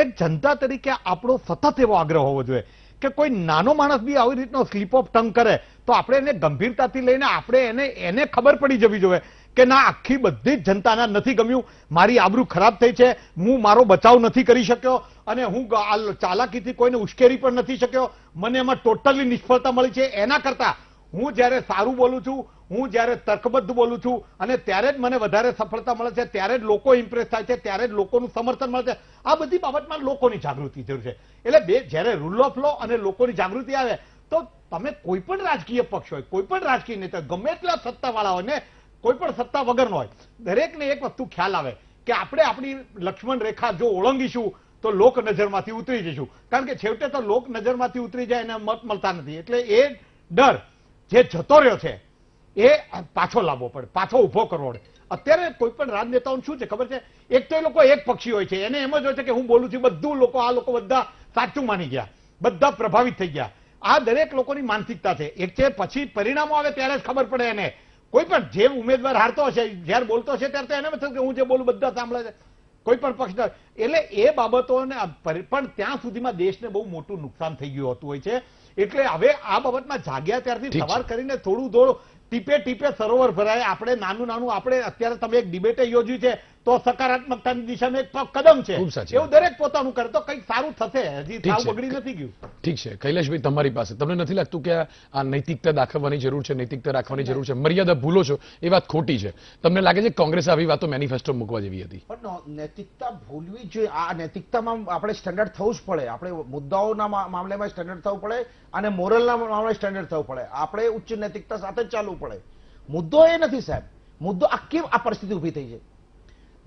એક જનતા તરીકે આપણો સતત એવો આગ્રહ હોવો જોઈએ કે કોઈ નાનો માણસ બી આવી રીતનો સ્લીપ ઓફ ટંગ કરે તો આપણે એને ગંભીરતાથી લઈને આપણે એને એને ખબર પડી જવી જોઈએ કે ના આખી બધી જ જનતાના નથી ગમ્યું મારી આબરૂ ખરાબ થઈ છે હું મારો બચાવ નથી કરી શક્યો અને હું ચાલાકીથી કોઈને ઉશ્કેરી પણ નથી શક્યો મને એમાં ટોટલી નિષ્ફળતા મળી છે એના કરતાં હું જ્યારે સારું બોલું છું હું જ્યારે તર્કબદ્ધ બોલું છું અને ત્યારે જ મને વધારે સફળતા મળે છે ત્યારે જ લોકો ઇમ્પ્રેસ થાય છે ત્યારે જ લોકોનું સમર્થન મળે છે આ બધી બાબતમાં લોકોની જાગૃતિ જરૂર છે એટલે બે જ્યારે રૂલ ઓફ લો અને લોકોની જાગૃતિ આવે તો તમે કોઈ પણ રાજકીય પક્ષ હોય કોઈ પણ રાજકીય નેતા ગમે એટલા સત્તાવાળા હોય ને કોઈ પણ સત્તા વગરનો હોય દરેકને એક વસ્તુ ખ્યાલ આવે કે આપણે આપણી લક્ષ્મણ રેખા જો ઓળંગીશું તો લોક નજરમાંથી ઉતરી જઈશું કારણ કે છેવટે તો લોક નજરમાંથી ઉતરી જાય એને મત મળતા નથી એટલે એ ડર જે જતો રહ્યો છે એ પાછો લાવવો પડે પાછો ઉભો કરવો પડે અત્યારે કોઈ પણ રાજનેતાઓને શું છે ખબર છે એક તો એ લોકો એક પક્ષી હોય છે એને એમ જ હોય છે કે હું બોલું છું બધું લોકો આ લોકો બધા સાચું માની ગયા બધા પ્રભાવિત થઈ ગયા આ દરેક લોકોની માનસિકતા છે એક છે પછી પરિણામો આવે ત્યારે જ ખબર પડે એને કોઈ પણ જે ઉમેદવાર હારતો હશે જ્યારે બોલતો હશે ત્યારે તો એને થશે કે હું જે બોલું બધા સાંભળે છે કોઈ પણ પક્ષના એટલે એ બાબતોને પણ ત્યાં સુધીમાં દેશને બહુ મોટું નુકસાન થઈ ગયું હતું હોય છે એટલે હવે આ બાબતમાં જાગ્યા ત્યારથી સવાર કરીને થોડું થોડું ટીપે ટીપે સરોવર ભરાય આપણે નાનું નાનું આપણે અત્યારે તમે એક ડિબેટે યોજ્યું છે તો સકારાત્મકતાની દિશામાં એક કદમ છે એવું દરેક પોતાનું કરે તો કંઈક સારું થશે હજી સાવ બગડી નથી ગયું ઠીક છે કૈલાશભાઈ તમારી પાસે તમને નથી લાગતું કે આ નૈતિકતા દાખવવાની જરૂર છે નૈતિકતા રાખવાની જરૂર છે મર્યાદા ભૂલો છો એ વાત ખોટી છે તમને લાગે છે કોંગ્રેસ આવી વાતો મેનિફેસ્ટો મૂકવા જેવી હતી પણ નૈતિકતા ભૂલવી જોઈએ આ નૈતિકતામાં આપણે સ્ટેન્ડર્ડ થવું જ પડે આપણે મુદ્દાઓના મામલેમાં સ્ટેન્ડર્ડ થવું પડે અને મોરલના મામલે સ્ટેન્ડર્ડ થવું પડે આપણે ઉચ્ચ નૈતિકતા સાથે જ ચાલવું પડે મુદ્દો એ નથી સાહેબ મુદ્દો આ કેમ આ પરિસ્થિતિ ઉભી થઈ જાય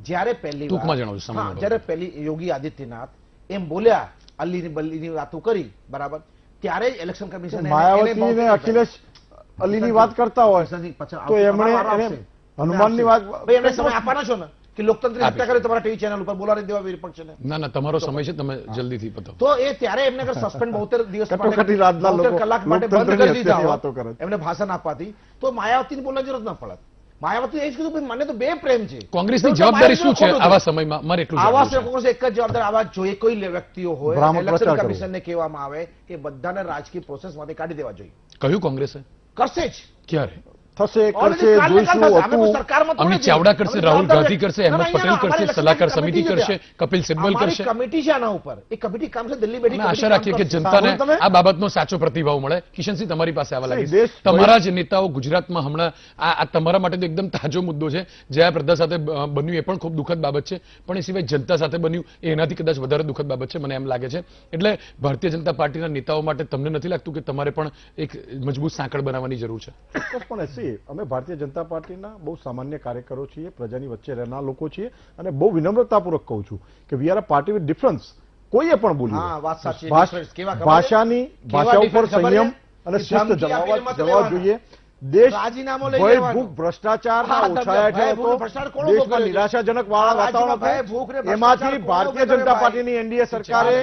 જ્યારે પહેલી જ્યારે પહેલી યોગી આદિત્યનાથ એમ બોલ્યા અલ્લીની બલ્લીની વાતો કરી બરાબર ત્યારે ઇલેક્શન કમિશન માયાવતી અખિલેશ અલ્લીની વાત કરતા હોય તો એમણે હનુમાનની વાત એમને સમય આપવાનો છો ને કે લોકતંત્ર હત્યા કરે તમારા ટીવી ચેનલ ઉપર બોલાવી દેવા વિપક્ષને ના ના તમારો સમય છે તમે જલ્દી થી બતાવો તો એ ત્યારે એમને અગર સસ્પેન્ડ બોતેર દિવસ કલાક માટે બંધ કરી દીધા એમને ભાષણ આપવાથી તો માયાવતીને બોલવાની જરૂર ના પડત માયાવતી એ જ કીધું મને તો બે પ્રેમ છે કોંગ્રેસની જવાબદારી શું છે આવા સમયમાં મને એટલું આવા સમય કોંગ્રેસ એક જ જવાબદાર આવા જોઈએ કોઈ વ્યક્તિઓ હોય ઇલેક્શન કમિશનને કહેવામાં આવે કે બધાને રાજકીય પ્રોસેસમાંથી કાઢી દેવા જોઈએ કયું કોંગ્રેસે કરશે જ ક્યારે થશે કરશે જોઈશું હતું અમિત ચાવડા કરશે રાહુલ ગાંધી કરશે અહેમદ પટેલ કરશે સલાહકાર સમિતિ કરશે કપિલ સિબ્બલ કરશે કમિટી છે આના ઉપર એ કમિટી કામ છે દિલ્હી બેઠી આશા રાખીએ કે જનતાને આ બાબતનો સાચો પ્રતિભાવ મળે કિશનસિંહ તમારી પાસે આવવા લાગી તમારા જ નેતાઓ ગુજરાતમાં હમણાં આ તમારા માટે તો એકદમ તાજો મુદ્દો છે જે આ પ્રદા સાથે બન્યું એ પણ ખૂબ દુઃખદ બાબત છે પણ એ સિવાય જનતા સાથે બન્યું એનાથી કદાચ વધારે દુઃખદ બાબત છે મને એમ લાગે છે એટલે ભારતીય જનતા પાર્ટીના નેતાઓ માટે તમને નથી લાગતું કે તમારે પણ એક મજબૂત સાંકળ બનાવવાની જરૂર છે કરીએ અમે ભારતીય જનતા પાર્ટીના બહુ સામાન્ય કાર્યકરો છીએ પ્રજાની વચ્ચે રહેનાર લોકો છીએ અને બહુ વિનમ્રતાપૂર્વક કહું છું કે we are a party with difference કોઈએ પણ બોલ્યું ભાષાની ભાષા ઉપર સંયમ અને શિસ્ત જવા જોઈએ દેશ ભૂખ ભ્રષ્ટાચાર દેશમાં નિરાશાજનક વાતાવરણ એમાંથી ભારતીય જનતા પાર્ટીની એનડીએ સરકારે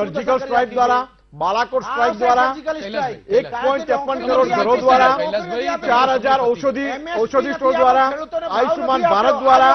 સર્જિકલ સ્ટ્રાઇક દ્વારા બાલાકોટ સ્ટ્રાઇક દ્વારા એક પોઈન્ટ ત્રેપન કરોડ ઘરો દ્વારા ચાર હજાર ઔષધિ ઔષધિ સ્ટોર દ્વારા આયુષ્યમાન ભારત દ્વારા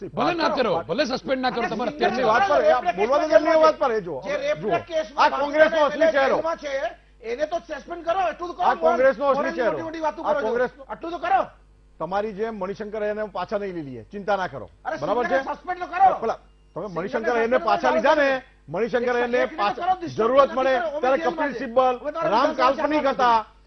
ભલે ના કરો ભલે સસ્પેન્ડ ના કરો તમારે તેમની વાત પર બોલવા દે વાત પર જો આ કોંગ્રેસનો અસલી ચહેરો એને તો સસ્પેન્ડ કરો એટલું તો કરો આ કોંગ્રેસનો અસલી ચહેરો મોટી મોટી કરો કોંગ્રેસ આટલું તો કરો તમારી જેમ મણિશંકર એને પાછા નહીં લીધી ચિંતા ના કરો બરાબર છે સસ્પેન્ડ તો કરો તમે મણિશંકર એને પાછા લીધા ને મણિશંકર એને જરૂરત મળે ત્યારે કપિલ સિબ્બલ રામ કાલ્પનિક હતા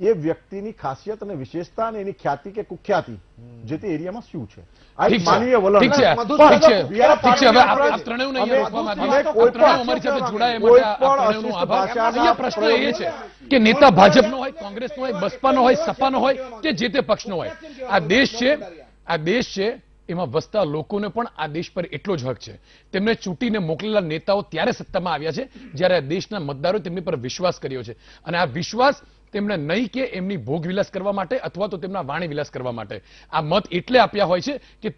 એ વ્યક્તિની ખાસિયત અને વિશેષતા અને એની ખ્યાતિ કે કુખ્યાતિ જે તે એરિયામાં શું છે આ કે નેતા ભાજપનો હોય કોંગ્રેસનો હોય બસપાનો હોય સપાનો હોય કે જે તે પક્ષનો હોય આ દેશ છે આ દેશ છે એમાં વસતા લોકોને પણ આ દેશ પર એટલો જ હક છે તેમને ચૂંટીને મોકલેલા નેતાઓ ત્યારે સત્તામાં આવ્યા છે જયારે આ દેશના મતદારો તેમની પર વિશ્વાસ કર્યો છે અને આ વિશ્વાસ તેમણે નહીં કે એમની ભોગવિલાસ કરવા માટે અથવા તો તેમના વાણી વિલાસ કરવા માટે આ મત એટલે આપ્યા હોય છે કે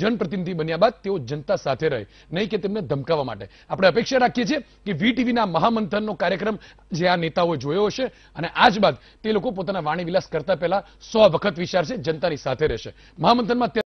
જનપ્રતિનિધિ બન્યા બાદ તેઓ જનતા સાથે રહે નહીં કે તેમને ધમકાવવા માટે આપણે અપેક્ષા રાખીએ છીએ કે વી ટીવીના મહામંથનનો કાર્યક્રમ જે આ નેતાઓ જોયો હશે અને આજ બાદ તે લોકો પોતાના વાણી વિલાસ કરતા પહેલા સો વખત વિચારશે જનતાની સાથે રહેશે મહામંથનમાં